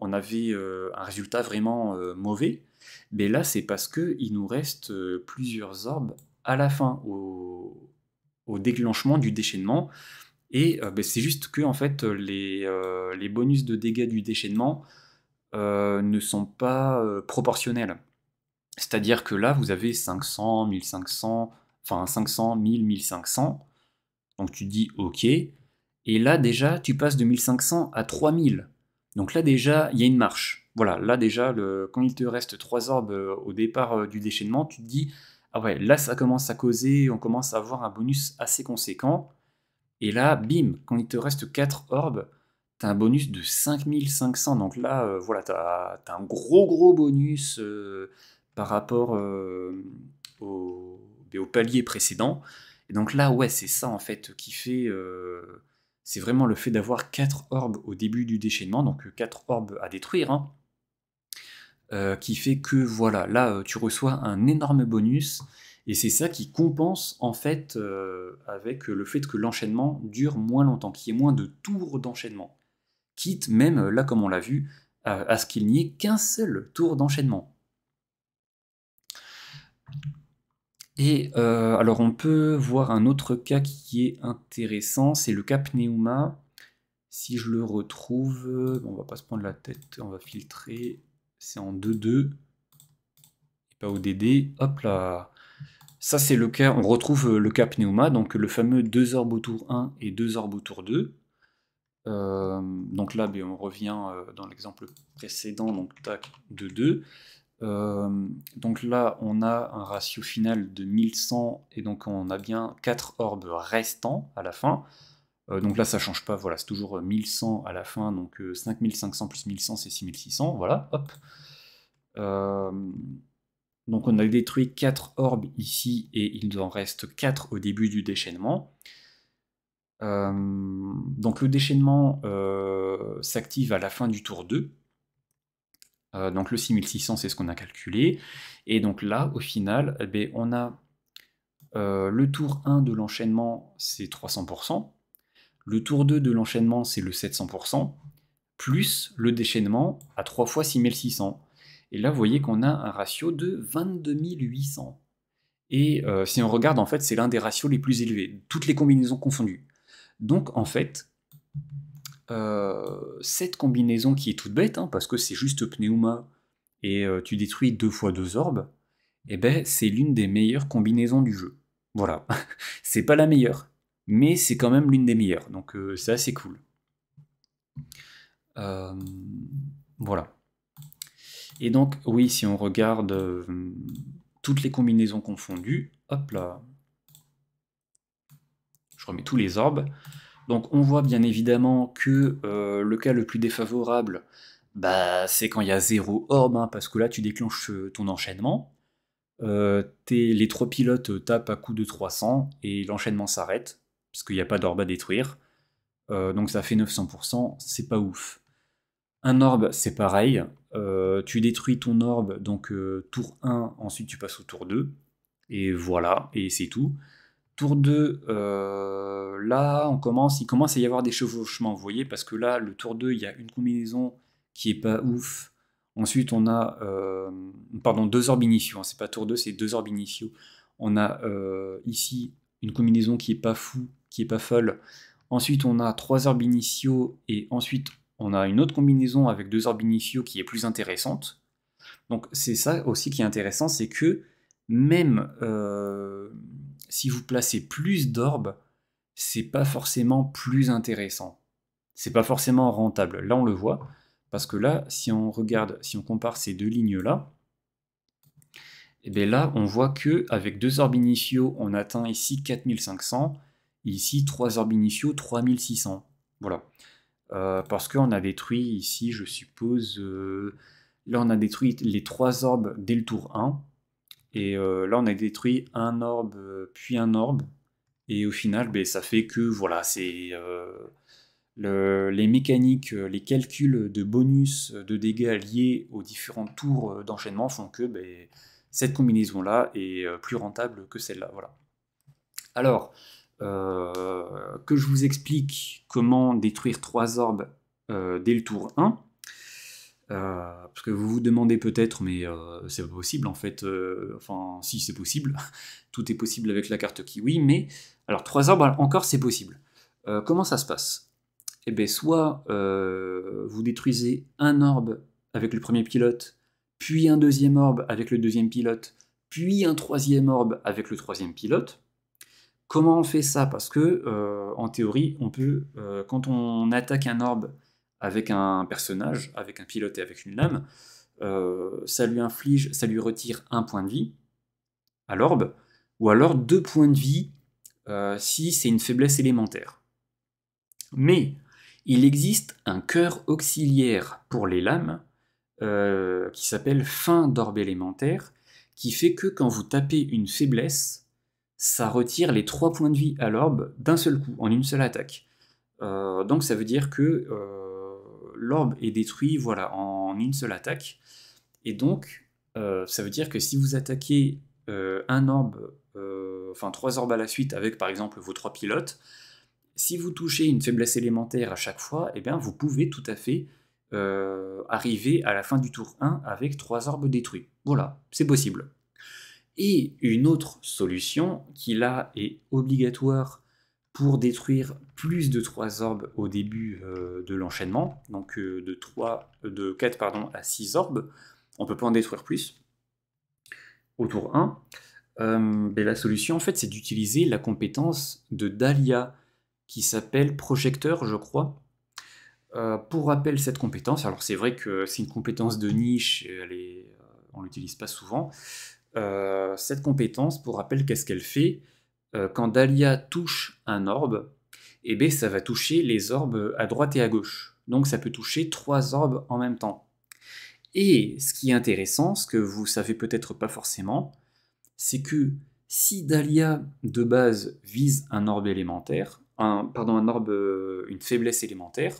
on avait un résultat vraiment mauvais mais là, c'est parce que il nous reste euh, plusieurs orbes à la fin, au, déclenchement du déchaînement. Et euh, ben, c'est juste que en fait, les, euh, bonus de dégâts du déchaînement ne sont pas proportionnels. C'est-à-dire que là, vous avez 500, 1500, enfin 500, 1000, 1500. Donc tu dis OK. Et là, déjà, tu passes de 1500 à 3000. Donc là, déjà, il y a une marche. Voilà, là déjà, quand il te reste trois orbes euh, au départ euh, du déchaînement, tu te dis, ah ouais, là ça commence à causer, on commence à avoir un bonus assez conséquent. Et là, bim, quand il te reste 4 orbes, t'as un bonus de 5500. Donc là, euh, voilà, t'as as un gros gros bonus par rapport au, ben, au, palier précédent. Et donc là, ouais, c'est ça en fait qui fait. c'est vraiment le fait d'avoir 4 orbes au début du déchaînement, donc 4 orbes à détruire. Hein. Euh, qui fait que voilà, là euh, tu reçois un énorme bonus et c'est ça qui compense en fait euh, avec le fait que l'enchaînement dure moins longtemps, qu'il y ait moins de tours d'enchaînement. Quitte même, là comme on l'a vu, à, ce qu'il n'y ait qu'un seul tour d'enchaînement. Et alors on peut voir un autre cas qui est intéressant, c'est le cas Pneuma. Si je le retrouve, on va pas se prendre la tête, on va filtrer c'est en 2-2, pas au DD. Hop là Ça, c'est le cas, on retrouve euh, le cas pneuma, donc le fameux 2 orbes autour 1 et 2 orbes autour 2. donc là, ben, on revient euh, dans l'exemple précédent, donc tac, 2-2. Euh, donc là, on a un ratio final de 1100 et donc on a bien 4 orbes restants à la fin. Euh, donc là, ça change pas, voilà, c'est toujours 1100 euh, à la fin, donc 5500 euh, plus 1100, c'est 6600, voilà, hop. donc on a détruit 4 orbes ici, et il en reste 4 au début du déchaînement. donc le déchaînement s'active à la fin du tour 2. donc le 6600, c'est ce qu'on a calculé. Et donc là, au final, eh ben, on a le tour 1 de l'enchaînement, c'est 300%. Le tour 2 de l'enchaînement, c'est le 700%, plus le déchaînement à 3 fois 6600. Et là, vous voyez qu'on a un ratio de 22800. Et euh, si on regarde, en fait, c'est l'un des ratios les plus élevés, toutes les combinaisons confondues. Donc, en fait, euh, cette combinaison qui est toute bête, hein, parce que c'est juste pneuma et euh, tu détruis deux fois deux orbes, eh ben, c'est l'une des meilleures combinaisons du jeu. Voilà, c'est pas la meilleure, mais c'est quand même l'une des meilleures, donc euh, c'est assez cool. Euh, voilà. Et donc, oui, si on regarde euh, toutes les combinaisons confondues, hop là, je remets tous les orbes. Donc, on voit bien évidemment que le cas le plus défavorable, bah, c'est quand il y a zéro orbe, hein, parce que là, tu déclenches ton enchaînement. les trois pilotes tapent à coup de 300 et l'enchaînement s'arrête qu'il n'y a pas d'orbe à détruire. Euh, donc ça fait 900%, c'est pas ouf. Un orbe, c'est pareil. Euh, tu détruis ton orbe, donc euh, tour 1, ensuite tu passes au tour 2. Et voilà, et c'est tout. Tour 2, là, on commence, il commence à y avoir des chevauchements, vous voyez, parce que là, le tour 2, il y a une combinaison qui est pas ouf. Ensuite, on a, pardon, deux orbes initiaux, hein, c'est pas tour 2, c'est deux orbes initiaux. On a ici une combinaison qui est pas fou, qui est pas folle. Ensuite, on a trois orbes initiaux, et ensuite on a une autre combinaison avec deux orbes initiaux qui est plus intéressante. Donc c'est ça aussi qui est intéressant, c'est que même euh, si vous placez plus d'orbes, c'est pas forcément plus intéressant. C'est pas forcément rentable. Là on le voit parce que là, si on regarde, si on compare ces deux lignes là, et eh bien là on voit qu'avec deux orbes initiaux, on atteint ici 4500 Ici, 3 orbes initiaux, 3600. Voilà. Euh, parce qu'on a détruit ici, je suppose, euh, là on a détruit les 3 orbes dès le tour 1. Et euh, là on a détruit un orbe, puis un orbe. Et au final, ben, ça fait que, voilà, c'est... les mécaniques, les calculs de bonus de dégâts liés aux différents tours d'enchaînement font que ben, cette combinaison-là est plus rentable que celle-là. Voilà. Alors, euh, que je vous explique comment détruire trois orbes euh, dès le tour 1. Euh, parce que vous vous demandez peut-être, mais c'est pas possible en fait. enfin, si c'est possible, tout est possible avec la carte kiwi. Mais alors trois orbes encore, c'est possible. comment ça se passe Eh bien, soit vous détruisez un orbe avec le premier pilote, puis un deuxième orbe avec le deuxième pilote, puis un troisième orbe avec le troisième pilote Comment on fait ça Parce que, euh, en théorie, on peut, euh, quand on attaque un orbe avec un personnage, avec un pilote et avec une lame, euh, ça lui inflige, ça lui retire un point de vie à l'orbe, ou alors deux points de vie si c'est une faiblesse élémentaire. Mais il existe un cœur auxiliaire pour les lames qui s'appelle fin d'orbe élémentaire, qui fait que quand vous tapez une faiblesse, ça retire les 3 points de vie à l'orbe d'un seul coup, en une seule attaque. Euh, donc ça veut dire que euh, l'orbe est détruit voilà, en une seule attaque. Et donc euh, ça veut dire que si vous attaquez un orbe, enfin trois orbes à la suite avec par exemple vos trois pilotes, si vous touchez une faiblesse élémentaire à chaque fois, eh bien, vous pouvez tout à fait arriver à la fin du tour 1 avec trois orbes détruits. Voilà, c'est possible. Et une autre solution qui là est obligatoire pour détruire plus de 3 orbes au début euh, de l'enchaînement, donc euh, de, 3, 4 euh, pardon, à 6 orbes, on ne peut pas en détruire plus autour tour 1. Ben, la solution en fait c'est d'utiliser la compétence de Dahlia qui s'appelle projecteur je crois. pour rappel cette compétence, alors c'est vrai que c'est une compétence de niche, elle est, on l'utilise pas souvent, euh, cette compétence, pour rappel, qu'est-ce qu'elle fait euh, Quand Dahlia touche un orbe, eh bien, ça va toucher les orbes à droite et à gauche. Donc ça peut toucher trois orbes en même temps. Et ce qui est intéressant, ce que vous savez peut-être pas forcément, c'est que si Dahlia de base vise un orbe élémentaire, pardon, un orbe, euh, une faiblesse élémentaire,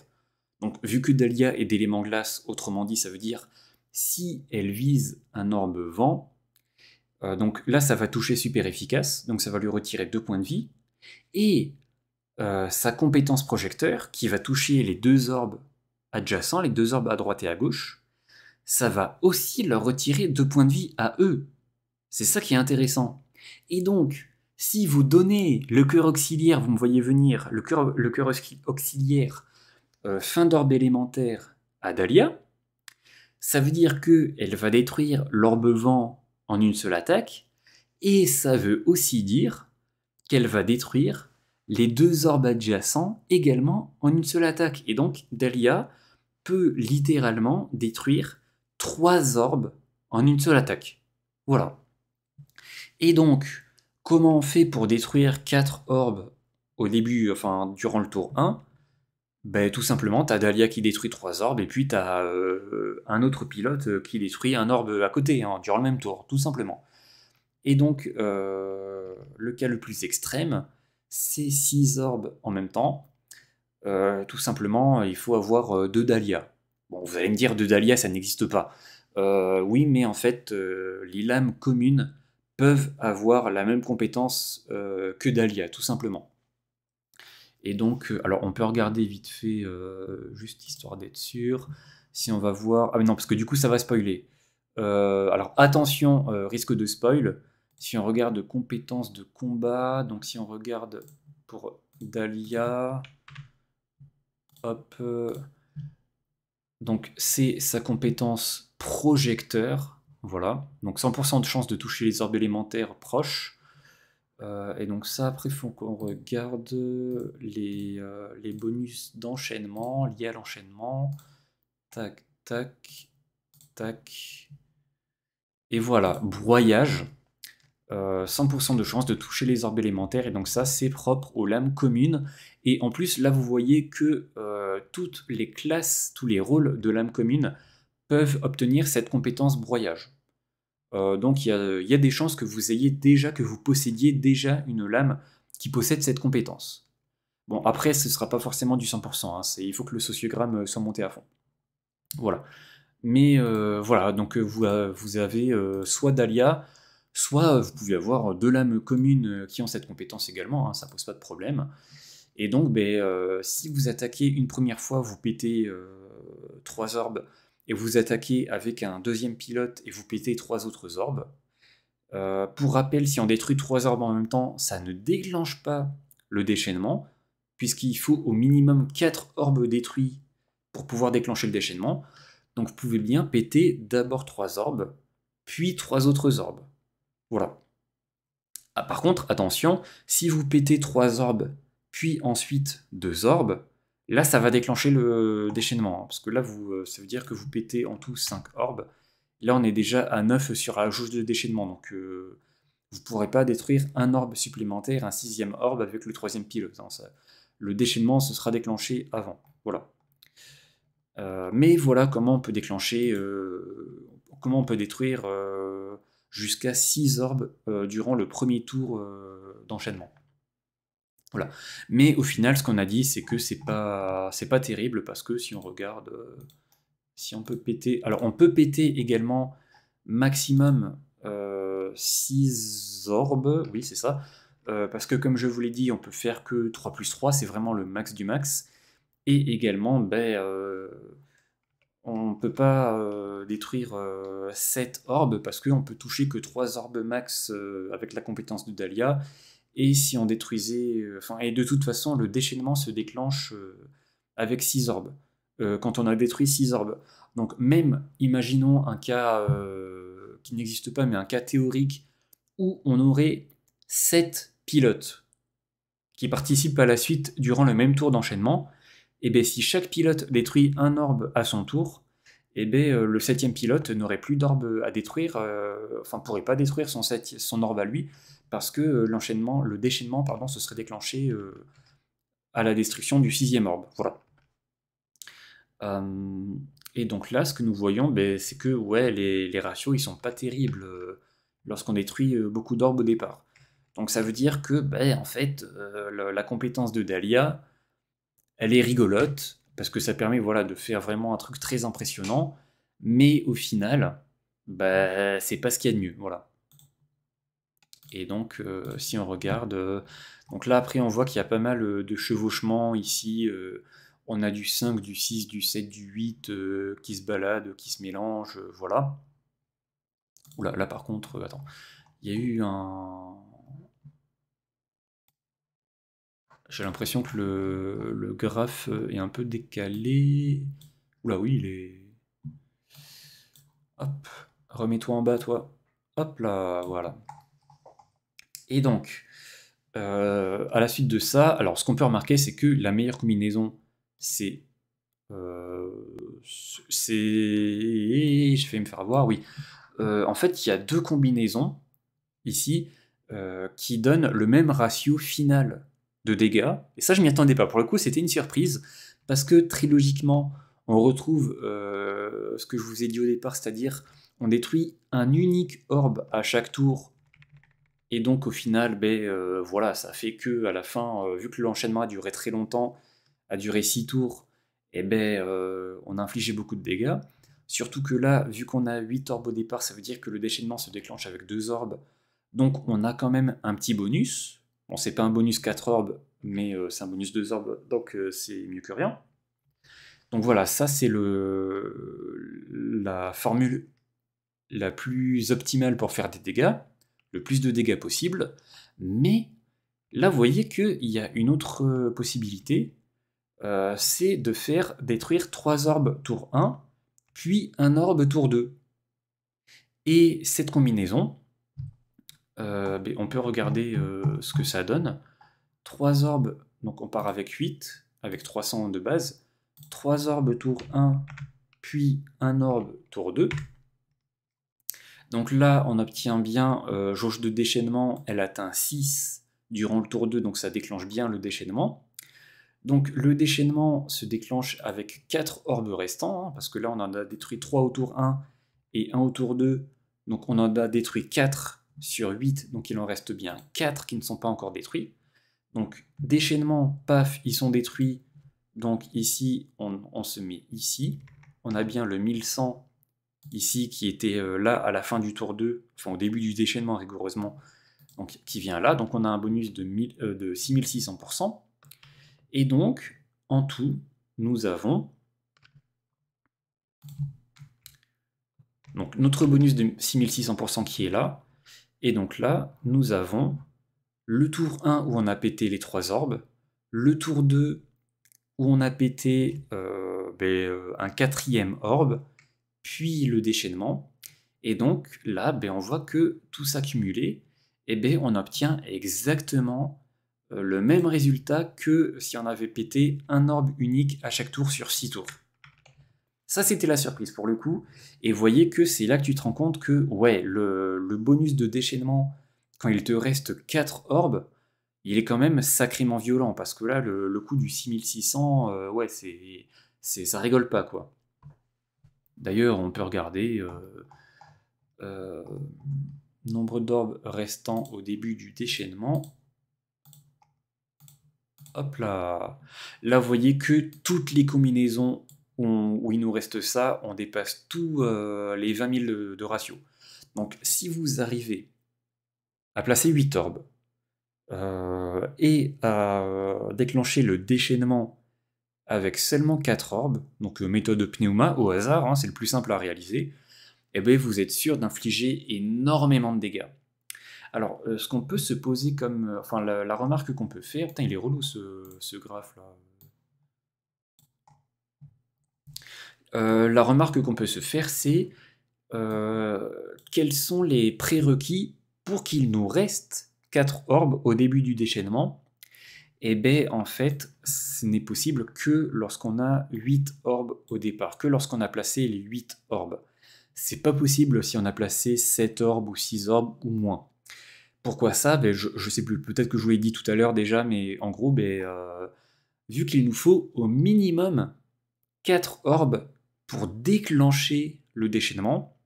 donc vu que Dahlia est d'élément glace, autrement dit, ça veut dire si elle vise un orbe vent, euh, donc là, ça va toucher super efficace, donc ça va lui retirer deux points de vie. Et euh, sa compétence projecteur, qui va toucher les deux orbes adjacents, les deux orbes à droite et à gauche, ça va aussi leur retirer deux points de vie à eux. C'est ça qui est intéressant. Et donc, si vous donnez le cœur auxiliaire, vous me voyez venir, le cœur, auxiliaire euh, fin d'orbe élémentaire à Dahlia, ça veut dire qu'elle va détruire l'orbe vent une seule attaque, et ça veut aussi dire qu'elle va détruire les deux orbes adjacents également en une seule attaque. Et donc Dahlia peut littéralement détruire trois orbes en une seule attaque. Voilà. Et donc, comment on fait pour détruire quatre orbes au début, enfin durant le tour 1 ben, Tout simplement, t'as Dahlia qui détruit trois orbes, et puis t'as as euh, un autre pilote euh, qui détruit un orbe à côté, hein, durant le même tour, tout simplement. Et donc, euh, le cas le plus extrême, c'est six orbes en même temps. tout simplement, il faut avoir deux Dahlia. Bon, vous allez me dire, deux Dahlia, ça n'existe pas. oui, mais en fait, les lames communes peuvent avoir la même compétence que Dahlia, tout simplement. Et donc, euh, alors on peut regarder vite fait, euh, juste histoire d'être sûr. Si on va voir. Ah, mais non, parce que du coup, ça va spoiler. Euh, alors, attention, risque de spoil. Si on regarde compétences de combat, donc si on regarde pour Dalia, Hop. donc, c'est sa compétence projecteur. Voilà. Donc, 100% de chance de toucher les orbes élémentaires proches. Euh, et donc ça, après, il faut qu'on regarde euh, les, bonus d'enchaînement liés à l'enchaînement. Tac, tac, tac. Et voilà, broyage. 100% euh, de chance de toucher les orbes élémentaires et donc ça c'est propre aux lames communes et en plus là vous voyez que toutes les classes, tous les rôles de lames communes peuvent obtenir cette compétence broyage. Euh, donc il y, a des chances que vous ayez déjà, que vous possédiez déjà une lame qui possède cette compétence. Bon, après, ce ne sera pas forcément du 100%, hein. il faut que le sociogramme euh, soit monté à fond. Voilà. Mais euh, voilà, donc vous, avez soit Dahlia, soit vous pouvez avoir deux lames communes qui ont cette compétence également, Ça hein. ça pose pas de problème. Et donc, ben, si vous attaquez une première fois, vous pétez trois orbes, et vous attaquez avec un deuxième pilote et vous pétez trois autres orbes. Euh, pour rappel, si on détruit trois orbes en même temps, ça ne déclenche pas le déchaînement, puisqu'il faut au minimum quatre orbes détruits pour pouvoir déclencher le déchaînement. Donc vous pouvez bien péter d'abord trois orbes, puis trois autres orbes. Voilà. Ah, par contre, attention, si vous pétez trois orbes, puis ensuite deux orbes, Là, ça va déclencher le déchaînement, hein, parce que là, vous, euh, ça veut dire que vous pétez en tout 5 orbes. Là, on est déjà à 9 sur la jauge de déchaînement, donc euh, vous ne pourrez pas détruire un orbe supplémentaire, un sixième orbe avec le troisième pilote. Hein, le déchaînement se sera déclenché avant. Voilà. Euh, mais voilà comment on peut déclencher, comment on peut détruire jusqu'à 6 orbes durant le premier tour d'enchaînement. Voilà. Mais au final, ce qu'on a dit, c'est que c'est pas, pas terrible parce que si on regarde, euh, si on peut péter, alors on peut péter également maximum 6 euh, orbes, oui c'est ça, euh, parce que comme je vous l'ai dit, on peut faire que 3 plus 3, c'est vraiment le max du max, et également, ben, on peut pas détruire 7 orbes parce qu'on peut toucher que 3 orbes max avec la compétence de Dahlia, et si on détruisait. Euh, enfin, et de toute façon, le déchaînement se déclenche euh, avec 6 orbes. Euh, quand on a détruit 6 orbes. Donc, même, imaginons un cas qui n'existe pas, mais un cas théorique où on aurait 7 pilotes qui participent à la suite durant le même tour d'enchaînement, et eh bien si chaque pilote détruit un orbe à son tour, et eh bien le septième pilote n'aurait plus d'orbe à détruire, enfin ne pourrait pas détruire son, son orbe à lui, parce que euh, l'enchaînement, le déchaînement, pardon, se serait déclenché euh, à la destruction du sixième orbe. Voilà. et donc là, ce que nous voyons, ben, c'est que ouais, les, ratios ils sont pas terribles euh, lorsqu'on détruit beaucoup d'orbes au départ. Donc ça veut dire que ben, en fait, la, compétence de Dahlia, elle est rigolote parce que ça permet voilà de faire vraiment un truc très impressionnant, mais au final, ben, c'est pas ce qu'il y a de mieux. Voilà. Et donc, euh, si on regarde, euh, donc là après, on voit qu'il y a pas mal euh, de chevauchements ici. on a du 5, du 6, du 7, du 8 qui se baladent, qui se mélangent, voilà. Oula, là par contre, attends, il y a eu un. J'ai l'impression que le, le graphe est un peu décalé. Oula, oui, il est. Hop, remets-toi en bas, toi. Hop là, voilà. Et donc, euh, à la suite de ça, alors ce qu'on peut remarquer, c'est que la meilleure combinaison, c'est. Euh, c'est. Je vais me faire voir, oui. Euh, en fait, il y a deux combinaisons ici qui donnent le même ratio final de dégâts. Et ça, je m'y attendais pas. Pour le coup, c'était une surprise parce que très logiquement, on retrouve ce que je vous ai dit au départ, c'est-à-dire on détruit un unique orbe à chaque tour et donc au final, ben, euh, voilà, ça fait que à la fin, euh, vu que l'enchaînement a duré très longtemps, a duré 6 tours, et eh ben, euh, on a infligé beaucoup de dégâts. Surtout que là, vu qu'on a 8 orbes au départ, ça veut dire que le déchaînement se déclenche avec 2 orbes. Donc on a quand même un petit bonus. Bon, c'est pas un bonus 4 orbes, mais c'est un bonus 2 orbes, donc c'est mieux que rien. Donc voilà, ça c'est le la formule la plus optimale pour faire des dégâts le plus de dégâts possible. Mais là, vous voyez qu'il y a une autre euh, possibilité, euh, c'est de faire détruire trois orbes tour 1, puis un orbe tour 2. Et cette combinaison, euh, ben, on peut regarder ce que ça donne. 3 orbes, donc on part avec 8, avec 300 de base. 3 orbes tour 1, puis un orbe tour 2. Donc là, on obtient bien euh, jauge de déchaînement, elle atteint 6 durant le tour 2, donc ça déclenche bien le déchaînement. Donc le déchaînement se déclenche avec 4 orbes restants, hein, parce que là on en a détruit 3 au tour 1 et 1 au tour 2, donc on en a détruit 4 sur 8, donc il en reste bien 4 qui ne sont pas encore détruits. Donc déchaînement, paf, ils sont détruits, donc ici on se met ici, on a bien le 1100 ici qui était euh, là à la fin du tour 2, enfin au début du déchaînement rigoureusement, donc qui vient là. Donc on a un bonus de, 6600%. Euh, Et donc, en tout, nous avons donc notre bonus de 6600% qui est là. Et donc là, nous avons le tour 1 où on a pété les 3 orbes, le tour 2 où on a pété euh, ben, un quatrième orbe, puis le déchaînement. Et donc là, ben, on voit que tout s'accumuler et ben, on obtient exactement euh, le même résultat que si on avait pété un orbe unique à chaque tour sur 6 tours. Ça, c'était la surprise pour le coup. Et voyez que c'est là que tu te rends compte que, ouais, le, bonus de déchaînement, quand il te reste 4 orbes, il est quand même sacrément violent. Parce que là, le, coût coup du 6600, euh, ouais, c'est, ça rigole pas, quoi. D'ailleurs, on peut regarder euh, euh, nombre d'orbes restants au début du déchaînement. Hop là Là, vous voyez que toutes les combinaisons où, il nous reste ça, on dépasse tous euh, les 20 000 de, ratio. Donc si vous arrivez à placer 8 orbes et à déclencher le déchaînement avec seulement 4 orbes, donc euh, méthode pneuma au hasard, hein, c'est le plus simple à réaliser, eh bien, vous êtes sûr d'infliger énormément de dégâts. Alors, euh, ce qu'on peut se poser comme... Euh, enfin, la, remarque qu'on peut faire... Putain, il est relou ce, graphe-là. la remarque qu'on peut se faire, c'est quels sont les prérequis pour qu'il nous reste 4 orbes au début du déchaînement eh bien, en fait, ce n'est possible que lorsqu'on a 8 orbes au départ, que lorsqu'on a placé les 8 orbes. C'est pas possible si on a placé 7 orbes ou 6 orbes ou moins. Pourquoi ça ben, je, ne sais plus, peut-être que je vous l'ai dit tout à l'heure déjà, mais en gros, ben, euh, vu qu'il nous faut au minimum 4 orbes pour déclencher le déchaînement,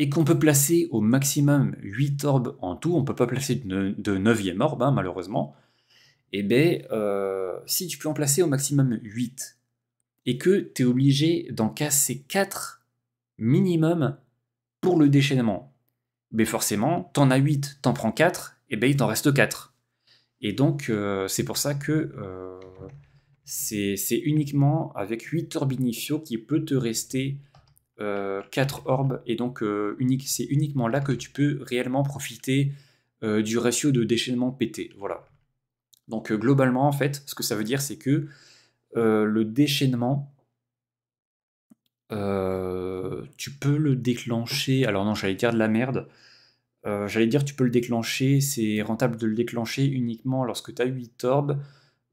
et qu'on peut placer au maximum 8 orbes en tout, on ne peut pas placer de, de 9e orbe, hein, malheureusement, et eh bien, euh, si tu peux en placer au maximum 8 et que tu es obligé d'en casser 4 minimum pour le déchaînement, mais ben forcément, en as 8, tu en prends 4, et bien il t'en reste 4. Et donc, euh, c'est pour ça que euh, c'est uniquement avec 8 Orbinifio qui peut te rester 4 orbes, et donc c'est uniquement là que tu peux réellement profiter du ratio de déchaînement pété. Voilà. Donc euh, globalement, en fait, ce que ça veut dire, c'est que euh, le déchaînement, euh, tu peux le déclencher. Alors non, j'allais dire de la merde. j'allais dire tu peux le déclencher, c'est rentable de le déclencher uniquement lorsque tu as 8 orbes,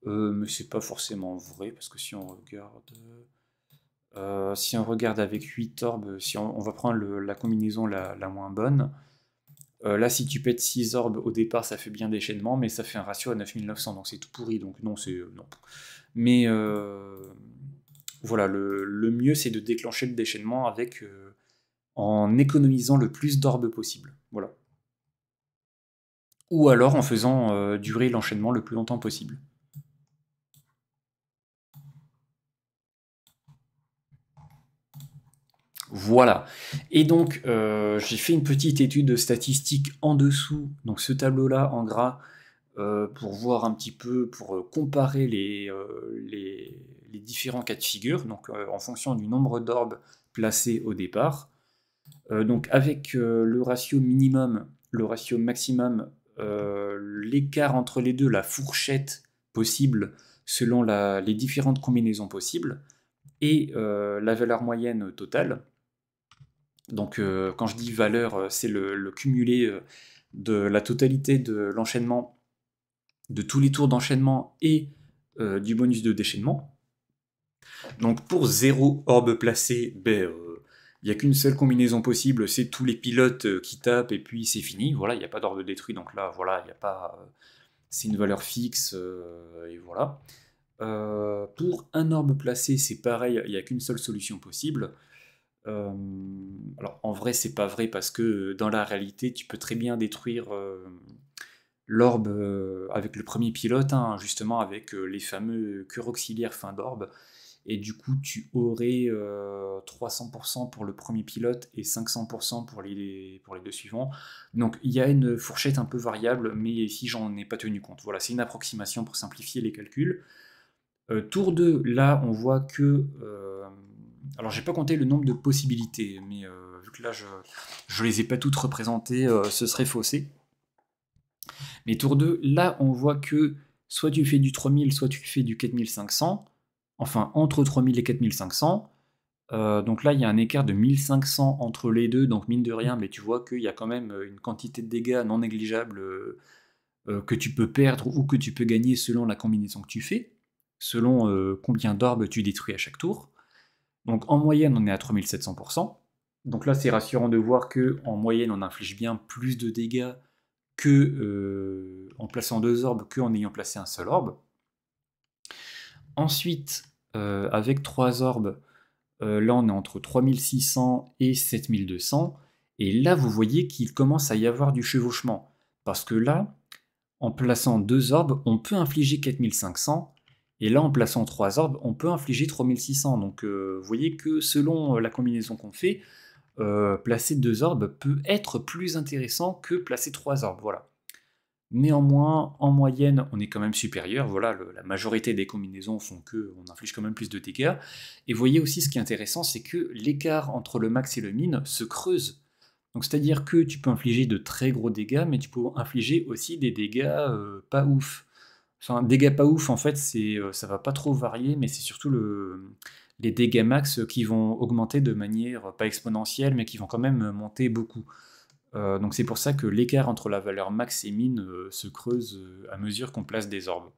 mais c'est pas forcément vrai, parce que si on regarde, si on regarde avec 8 orbes, si on, va prendre la combinaison la moins bonne, euh, là, si tu pètes 6 orbes au départ, ça fait bien déchaînement, mais ça fait un ratio à 9900, donc c'est tout pourri. Donc non, c'est. Euh, non. Mais euh, voilà, le, mieux, c'est de déclencher le déchaînement avec. en économisant le plus d'orbes possible. Voilà. Ou alors en faisant durer l'enchaînement le plus longtemps possible. Voilà. Et donc, euh, j'ai fait une petite étude de statistique en dessous, donc ce tableau-là en gras, euh, pour voir un petit peu, pour euh, comparer les, différents cas de figure, donc en fonction du nombre d'orbes placés au départ. donc avec le ratio minimum, le ratio maximum, l'écart entre les deux, la fourchette possible selon les différentes combinaisons possibles, et la valeur moyenne totale. Donc euh, quand je dis valeur, euh, c'est le, cumulé euh, de la totalité de l'enchaînement, de tous les tours d'enchaînement et du bonus de déchaînement. Donc pour zéro orbe placé, ben, il n'y a qu'une seule combinaison possible, c'est tous les pilotes qui tapent et puis c'est fini. Voilà, il n'y a pas d'orbe détruit, donc là, voilà, il a pas. c'est une valeur fixe et voilà. pour un orbe placé, c'est pareil, il n'y a qu'une seule solution possible. Euh, alors en vrai, c'est pas vrai parce que euh, dans la réalité, tu peux très bien détruire euh, l'orbe avec le premier pilote, hein, justement avec les fameux cœurs auxiliaires fin d'orbe. Et du coup, tu aurais 300% pour le premier pilote et 500% pour les, pour les deux suivants. Donc il y a une fourchette un peu variable, mais ici, j'en ai pas tenu compte. Voilà, c'est une approximation pour simplifier les calculs. tour 2, là, on voit que alors j'ai pas compté le nombre de possibilités, mais euh, vu que là je, je les ai pas toutes représentées, euh, ce serait faussé. Mais tour 2, là on voit que soit tu fais du 3000, soit tu fais du 4500, enfin entre 3000 et 4500. Euh, donc là, il y a un écart de 1500 entre les deux, donc mine de rien, mais tu vois qu'il y a quand même une quantité de dégâts non négligeable que tu peux perdre ou que tu peux gagner selon la combinaison que tu fais, selon combien d'orbes tu détruis à chaque tour. Donc en moyenne, on est à 3700%. Donc là, c'est rassurant de voir que en moyenne, on inflige bien plus de dégâts que euh, en plaçant deux orbes qu'en ayant placé un seul orbe. Ensuite, euh, avec trois orbes, euh, là on est entre 3600 et 7200. Et là, vous voyez qu'il commence à y avoir du chevauchement. Parce que là, en plaçant deux orbes, on peut infliger 4500, et là, en plaçant 3 orbes, on peut infliger 3600. Donc euh, vous voyez que selon euh, la combinaison qu'on fait, euh, placer 2 orbes peut être plus intéressant que placer 3 orbes. Voilà. Néanmoins, en moyenne, on est quand même supérieur. Voilà, la majorité des combinaisons font que on inflige quand même plus de dégâts. Et vous voyez aussi ce qui est intéressant, c'est que l'écart entre le max et le min se creuse. Donc c'est-à-dire que tu peux infliger de très gros dégâts, mais tu peux infliger aussi des dégâts pas ouf. Enfin, dégâts pas ouf, en fait, c'est, euh, ça va pas trop varier, mais c'est surtout les dégâts max euh, qui vont augmenter de manière euh, pas exponentielle, mais qui vont quand même monter beaucoup. donc c'est pour ça que l'écart entre la valeur max et mine se creuse à mesure qu'on place des orbes.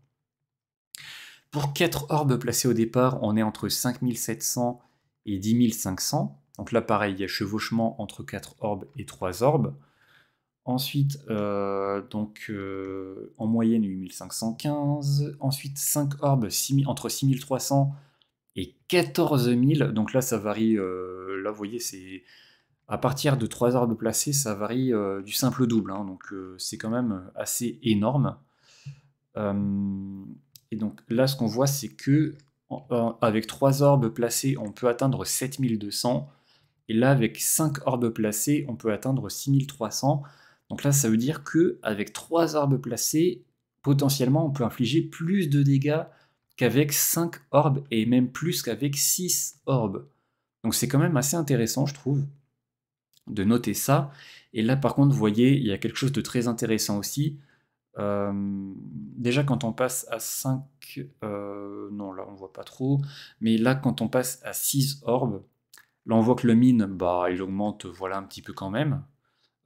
Pour 4 orbes placés au départ, on est entre 5700 et 10500. Donc là pareil, il y a chevauchement entre 4 orbes et 3 orbes. Ensuite, euh, donc, euh, en moyenne 8515. Ensuite, 5 orbes 6 entre 6300 et 14000. Donc là, ça varie. Euh, là, vous voyez, c'est à partir de 3 orbes placés, ça varie du simple double. Hein. donc c'est quand même assez énorme. et donc là, ce qu'on voit, c'est que avec 3 orbes placés, on peut atteindre 7200. Et là, avec 5 orbes placés, on peut atteindre 6300. Donc là, ça veut dire que avec trois orbes placés, potentiellement, on peut infliger plus de dégâts qu'avec 5 orbes et même plus qu'avec 6 orbes. Donc c'est quand même assez intéressant, je trouve, de noter ça. Et là, par contre, vous voyez, il y a quelque chose de très intéressant aussi. Euh, déjà, quand on passe à 5... Euh, non, là, on voit pas trop. Mais là, quand on passe à 6 orbes, là, on voit que le mine, bah, il augmente, voilà, un petit peu quand même.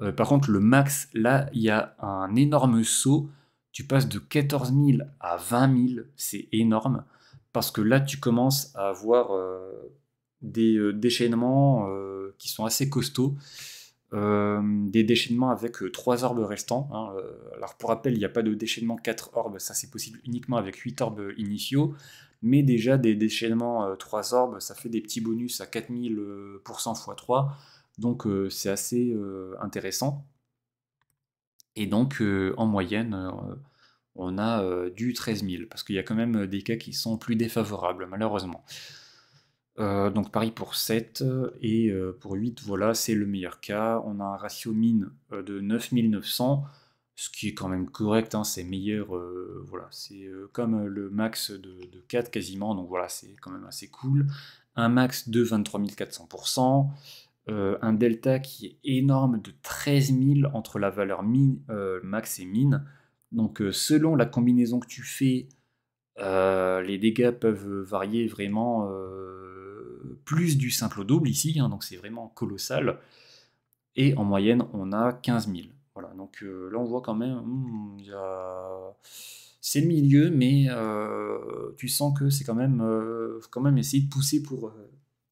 Euh, par contre, le max, là, il y a un énorme saut. Tu passes de 14 000 à 20 000, c'est énorme, parce que là, tu commences à avoir euh, des euh, déchaînements qui sont assez costauds. des déchaînements avec 3 orbes restants. Hein. Alors pour rappel, il n'y a pas de déchaînement 4 orbes, ça c'est possible uniquement avec 8 orbes initiaux, mais déjà des déchaînements 3 orbes, ça fait des petits bonus à 4000% x3, donc euh, c'est assez euh, intéressant. Et donc euh, en moyenne, on a du 13 000, parce qu'il y a quand même des cas qui sont plus défavorables, malheureusement. donc pareil pour 7 et pour 8, voilà, c'est le meilleur cas. On a un ratio mine de 9900, ce qui est quand même correct, hein, c'est meilleur, voilà, c'est comme le max de, de, 4 quasiment, donc voilà, c'est quand même assez cool. Un max de 400%. Euh, un delta qui est énorme de 13 000 entre la valeur min, euh, max et min. Donc euh, selon la combinaison que tu fais, les dégâts peuvent varier vraiment plus du simple au double ici, hein, donc c'est vraiment colossal. Et en moyenne, on a 15 000. Voilà, donc là on voit quand même, hmm, c'est le milieu, mais tu sens que c'est quand même, quand même essayer de pousser pour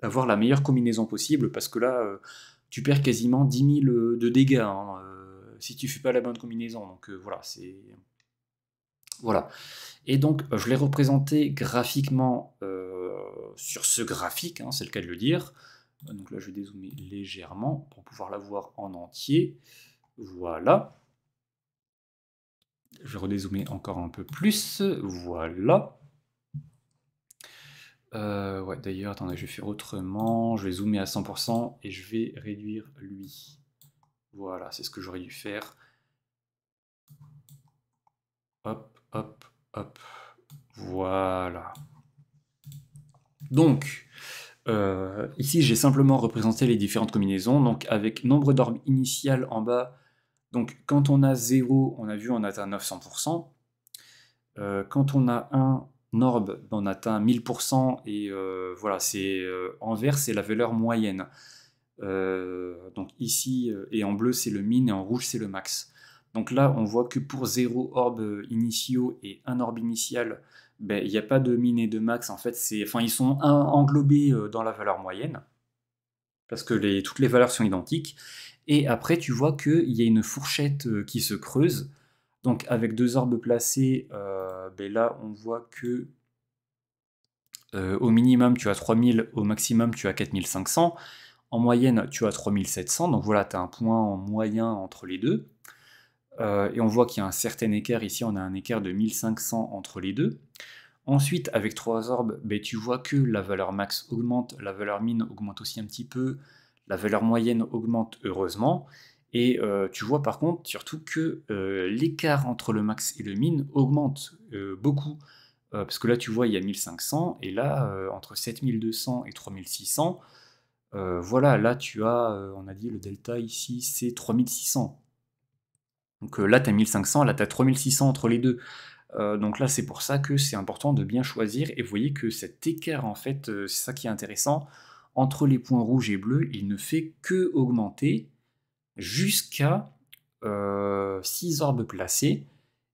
avoir la meilleure combinaison possible parce que là, euh, tu perds quasiment 10 000 euh, de dégâts hein, euh, si tu ne fais pas la bonne combinaison. Donc voilà, c'est. Voilà. Et donc, je l'ai représenté graphiquement sur ce graphique, hein, c'est le cas de le dire. Donc là, je vais dézoomer légèrement pour pouvoir la voir en entier. Voilà. Je vais redézoomer encore un peu plus. Voilà. Euh, ouais, d'ailleurs, attendez, je vais faire autrement. Je vais zoomer à 100% et je vais réduire lui. Voilà, c'est ce que j'aurais dû faire. Hop, hop, hop. Voilà. Donc, euh, ici, j'ai simplement représenté les différentes combinaisons. Donc, avec nombre d'orbes initiales en bas, donc quand on a 0, on a vu, on atteint 900%. Euh, quand on a 1, Norb on atteint 1000% et euh, voilà, c'est en euh, vert c'est la valeur moyenne. Euh, donc ici et en bleu c'est le min et en rouge c'est le max. Donc là on voit que pour 0 orb initiaux et un orb initial, ben, il n'y a pas de min et de max en fait, c'est enfin ils sont englobés dans la valeur moyenne parce que toutes les valeurs sont identiques. Et après tu vois qu'il y a une fourchette qui se creuse donc avec deux orbes placés, euh, ben là on voit que euh, au minimum tu as 3000, au maximum tu as 4500, en moyenne tu as 3700, donc voilà tu as un point en moyen entre les deux. Euh, et on voit qu'il y a un certain équerre, ici on a un écart de 1500 entre les deux. Ensuite avec trois orbes, ben, tu vois que la valeur max augmente, la valeur mine augmente aussi un petit peu, la valeur moyenne augmente heureusement, et euh, tu vois par contre surtout que euh, l'écart entre le max et le min augmente euh, beaucoup. parce que là, tu vois, il y a 1500, et là, entre 7200 et 3600, voilà, là, tu as, on a dit, le delta ici, c'est 3600. Donc là, tu as 1500, là, tu as 3600 entre les deux. donc là, c'est pour ça que c'est important de bien choisir, et vous voyez que cet écart, en fait, c'est ça qui est intéressant, entre les points rouges et bleus, il ne fait que augmenter, jusqu'à 6 euh, orbes placés.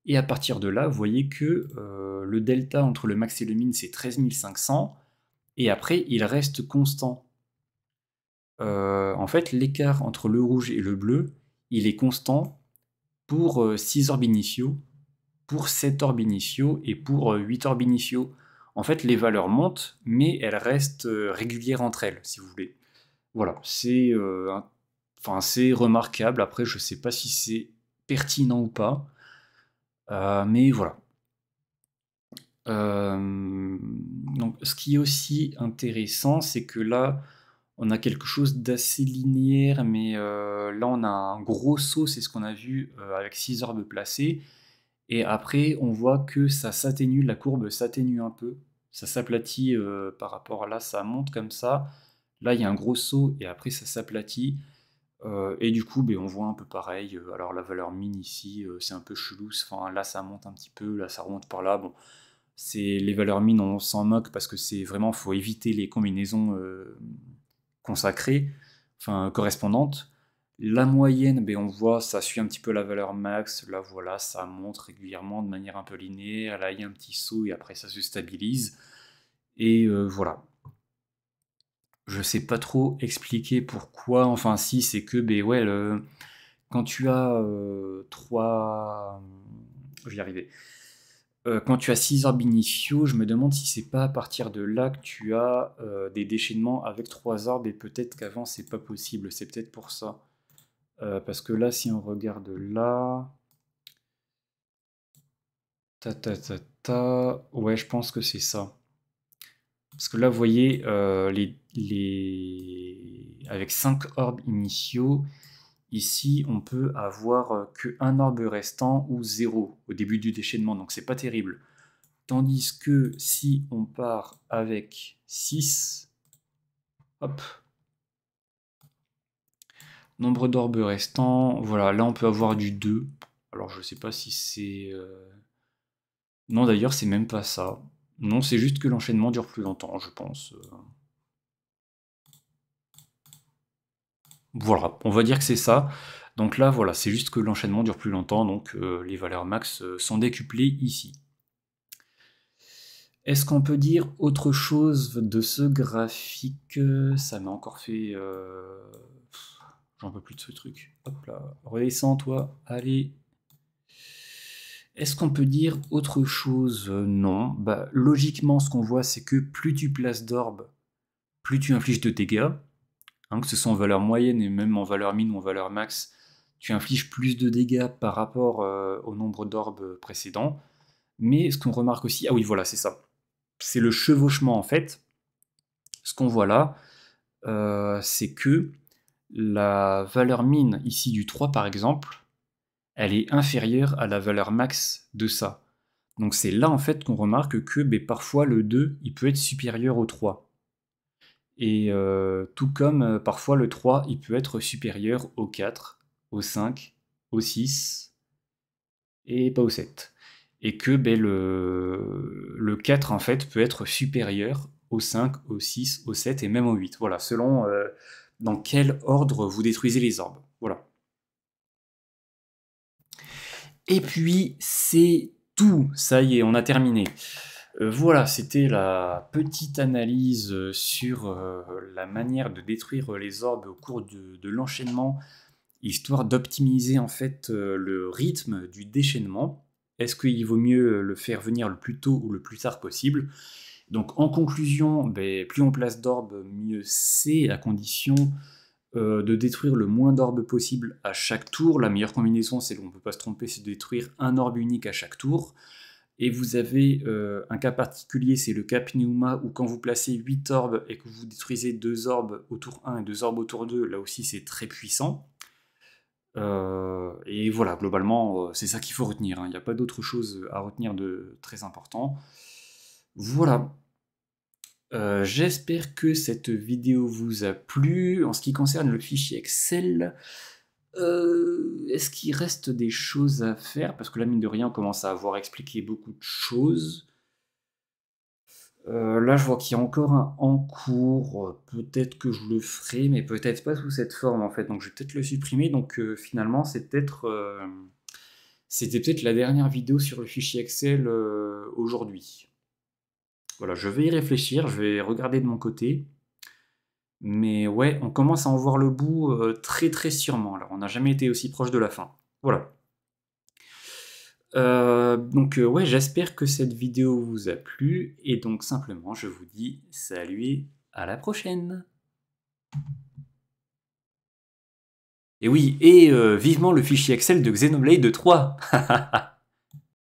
Et à partir de là, vous voyez que euh, le delta entre le max et le min, c'est 13500. Et après, il reste constant. Euh, en fait, l'écart entre le rouge et le bleu, il est constant pour 6 orbes initiaux, pour 7 orbes initiaux et pour 8 orbes initiaux. En fait, les valeurs montent, mais elles restent régulières entre elles, si vous voulez. Voilà, c'est un Enfin, c'est remarquable. Après, je sais pas si c'est pertinent ou pas. Euh, mais voilà. Euh, ce qui est aussi intéressant, c'est que là, on a quelque chose d'assez linéaire, mais euh, là, on a un gros saut, c'est ce qu'on a vu avec 6 orbes placées. Et après, on voit que ça s'atténue, la courbe s'atténue un peu. Ça s'aplatit par rapport à là, ça monte comme ça. Là, il y a un gros saut et après, ça s'aplatit. Euh, et du coup, ben, on voit un peu pareil. Euh, alors la valeur mine ici, euh, c'est un peu chelou. là, ça monte un petit peu, là, ça remonte par là. Bon, c'est les valeurs min, on s'en moque parce que c'est vraiment, faut éviter les combinaisons consacrées, enfin correspondantes. La moyenne, ben, on voit, ça suit un petit peu la valeur max. Là, voilà, ça monte régulièrement de manière un peu linéaire. Là, il y a un petit saut et après, ça se stabilise. Et voilà, je sais pas trop expliquer pourquoi. Enfin, si, c'est que, ben ouais, quand tu as 3 euh, trois. Je vais y arriver. Euh, quand tu as 6 orbes initiaux, je me demande si c'est pas à partir de là que tu as euh, des déchaînements avec 3 orbes. et peut-être qu'avant c'est pas possible, c'est peut-être pour ça. parce que là, si on regarde là. Ta ta ta ta. Ouais, je pense que c'est ça. Parce que là, vous voyez, euh, les, avec 5 orbes initiaux, ici, on peut avoir euh, qu'un orbe restant ou 0 au début du déchaînement, donc c'est pas terrible. Tandis que si on part avec 6, hop, nombre d'orbes restants, voilà, là on peut avoir du 2. Alors je sais pas si c'est... Euh, non d'ailleurs c'est même pas ça. Non, c'est juste que l'enchaînement dure plus longtemps, je pense. Euh. Voilà, on va dire que c'est ça. Donc là, voilà, c'est juste que l'enchaînement dure plus longtemps, donc euh, les valeurs max euh, sont décuplées ici. Est-ce qu'on peut dire autre chose de ce graphique Ça m'a encore fait... J'en peux plus de ce truc. Hop là, redescends toi, allez, est-ce qu'on peut dire autre chose euh, Non. Bah, logiquement, ce qu'on voit, c'est que plus tu places d'orbes, plus tu infliges de dégâts. Hein, que ce soit en valeur moyenne et même en valeur mine ou en valeur max, tu infliges plus de dégâts par rapport euh, au nombre d'orbes précédents. Mais ce qu'on remarque aussi, ah oui, voilà, c'est ça. C'est le chevauchement en fait. Ce qu'on voit là, euh, c'est que la valeur mine ici du 3 par exemple, elle est inférieure à la valeur max de ça. Donc c'est là en fait qu'on remarque que ben, parfois le 2 il peut être supérieur au 3. Et euh, tout comme euh, parfois le 3 il peut être supérieur au 4, au 5, au 6 et pas au 7. Et que ben, le, 4 en fait peut être supérieur au 5, au 6, au 7 et même au 8. Voilà, selon euh, dans quel ordre vous détruisez les orbes. Voilà. Et puis, c'est tout. Ça y est, on a terminé. Euh, voilà, c'était la petite analyse euh, sur euh, la manière de détruire les orbes au cours de, l'enchaînement, histoire d'optimiser en fait le rythme du déchaînement. Est-ce qu'il vaut mieux le faire venir le plus tôt ou le plus tard possible Donc en conclusion, ben, plus on place d'orbes, mieux c'est, à condition euh, de détruire le moins d'orbes possible à chaque tour. La meilleure combinaison, c'est qu'on ne peut pas se tromper, c'est de détruire un orbe unique à chaque tour. Et vous avez euh, un cas particulier, c'est le cas Pneuma, où quand vous placez 8 orbes et que vous détruisez 2 orbes autour 1 et 2 orbes autour 2, là aussi c'est très puissant. Euh, et voilà, globalement, c'est ça qu'il faut retenir. Hein. Il n'y a pas d'autre chose à retenir de très important. Voilà. Euh, j'espère que cette vidéo vous a plu. En ce qui concerne le fichier Excel, euh, est-ce qu'il reste des choses à faire Parce que là, mine de rien, on commence à avoir expliqué beaucoup de choses. Euh, là, je vois qu'il y a encore un en cours. Peut-être que je le ferai, mais peut-être pas sous cette forme en fait. Donc, je vais peut-être le supprimer. Donc, finalement, c'était peut-être la dernière vidéo sur le fichier Excel aujourd'hui. Voilà, je vais y réfléchir, je vais regarder de mon côté. Mais ouais, on commence à en voir le bout euh, très très sûrement. Alors, on n'a jamais été aussi proche de la fin. Voilà. Euh, donc euh, ouais, j'espère que cette vidéo vous a plu. Et donc simplement, je vous dis salut, à la prochaine. Et oui, et vivement le fichier Excel de Xenoblade 3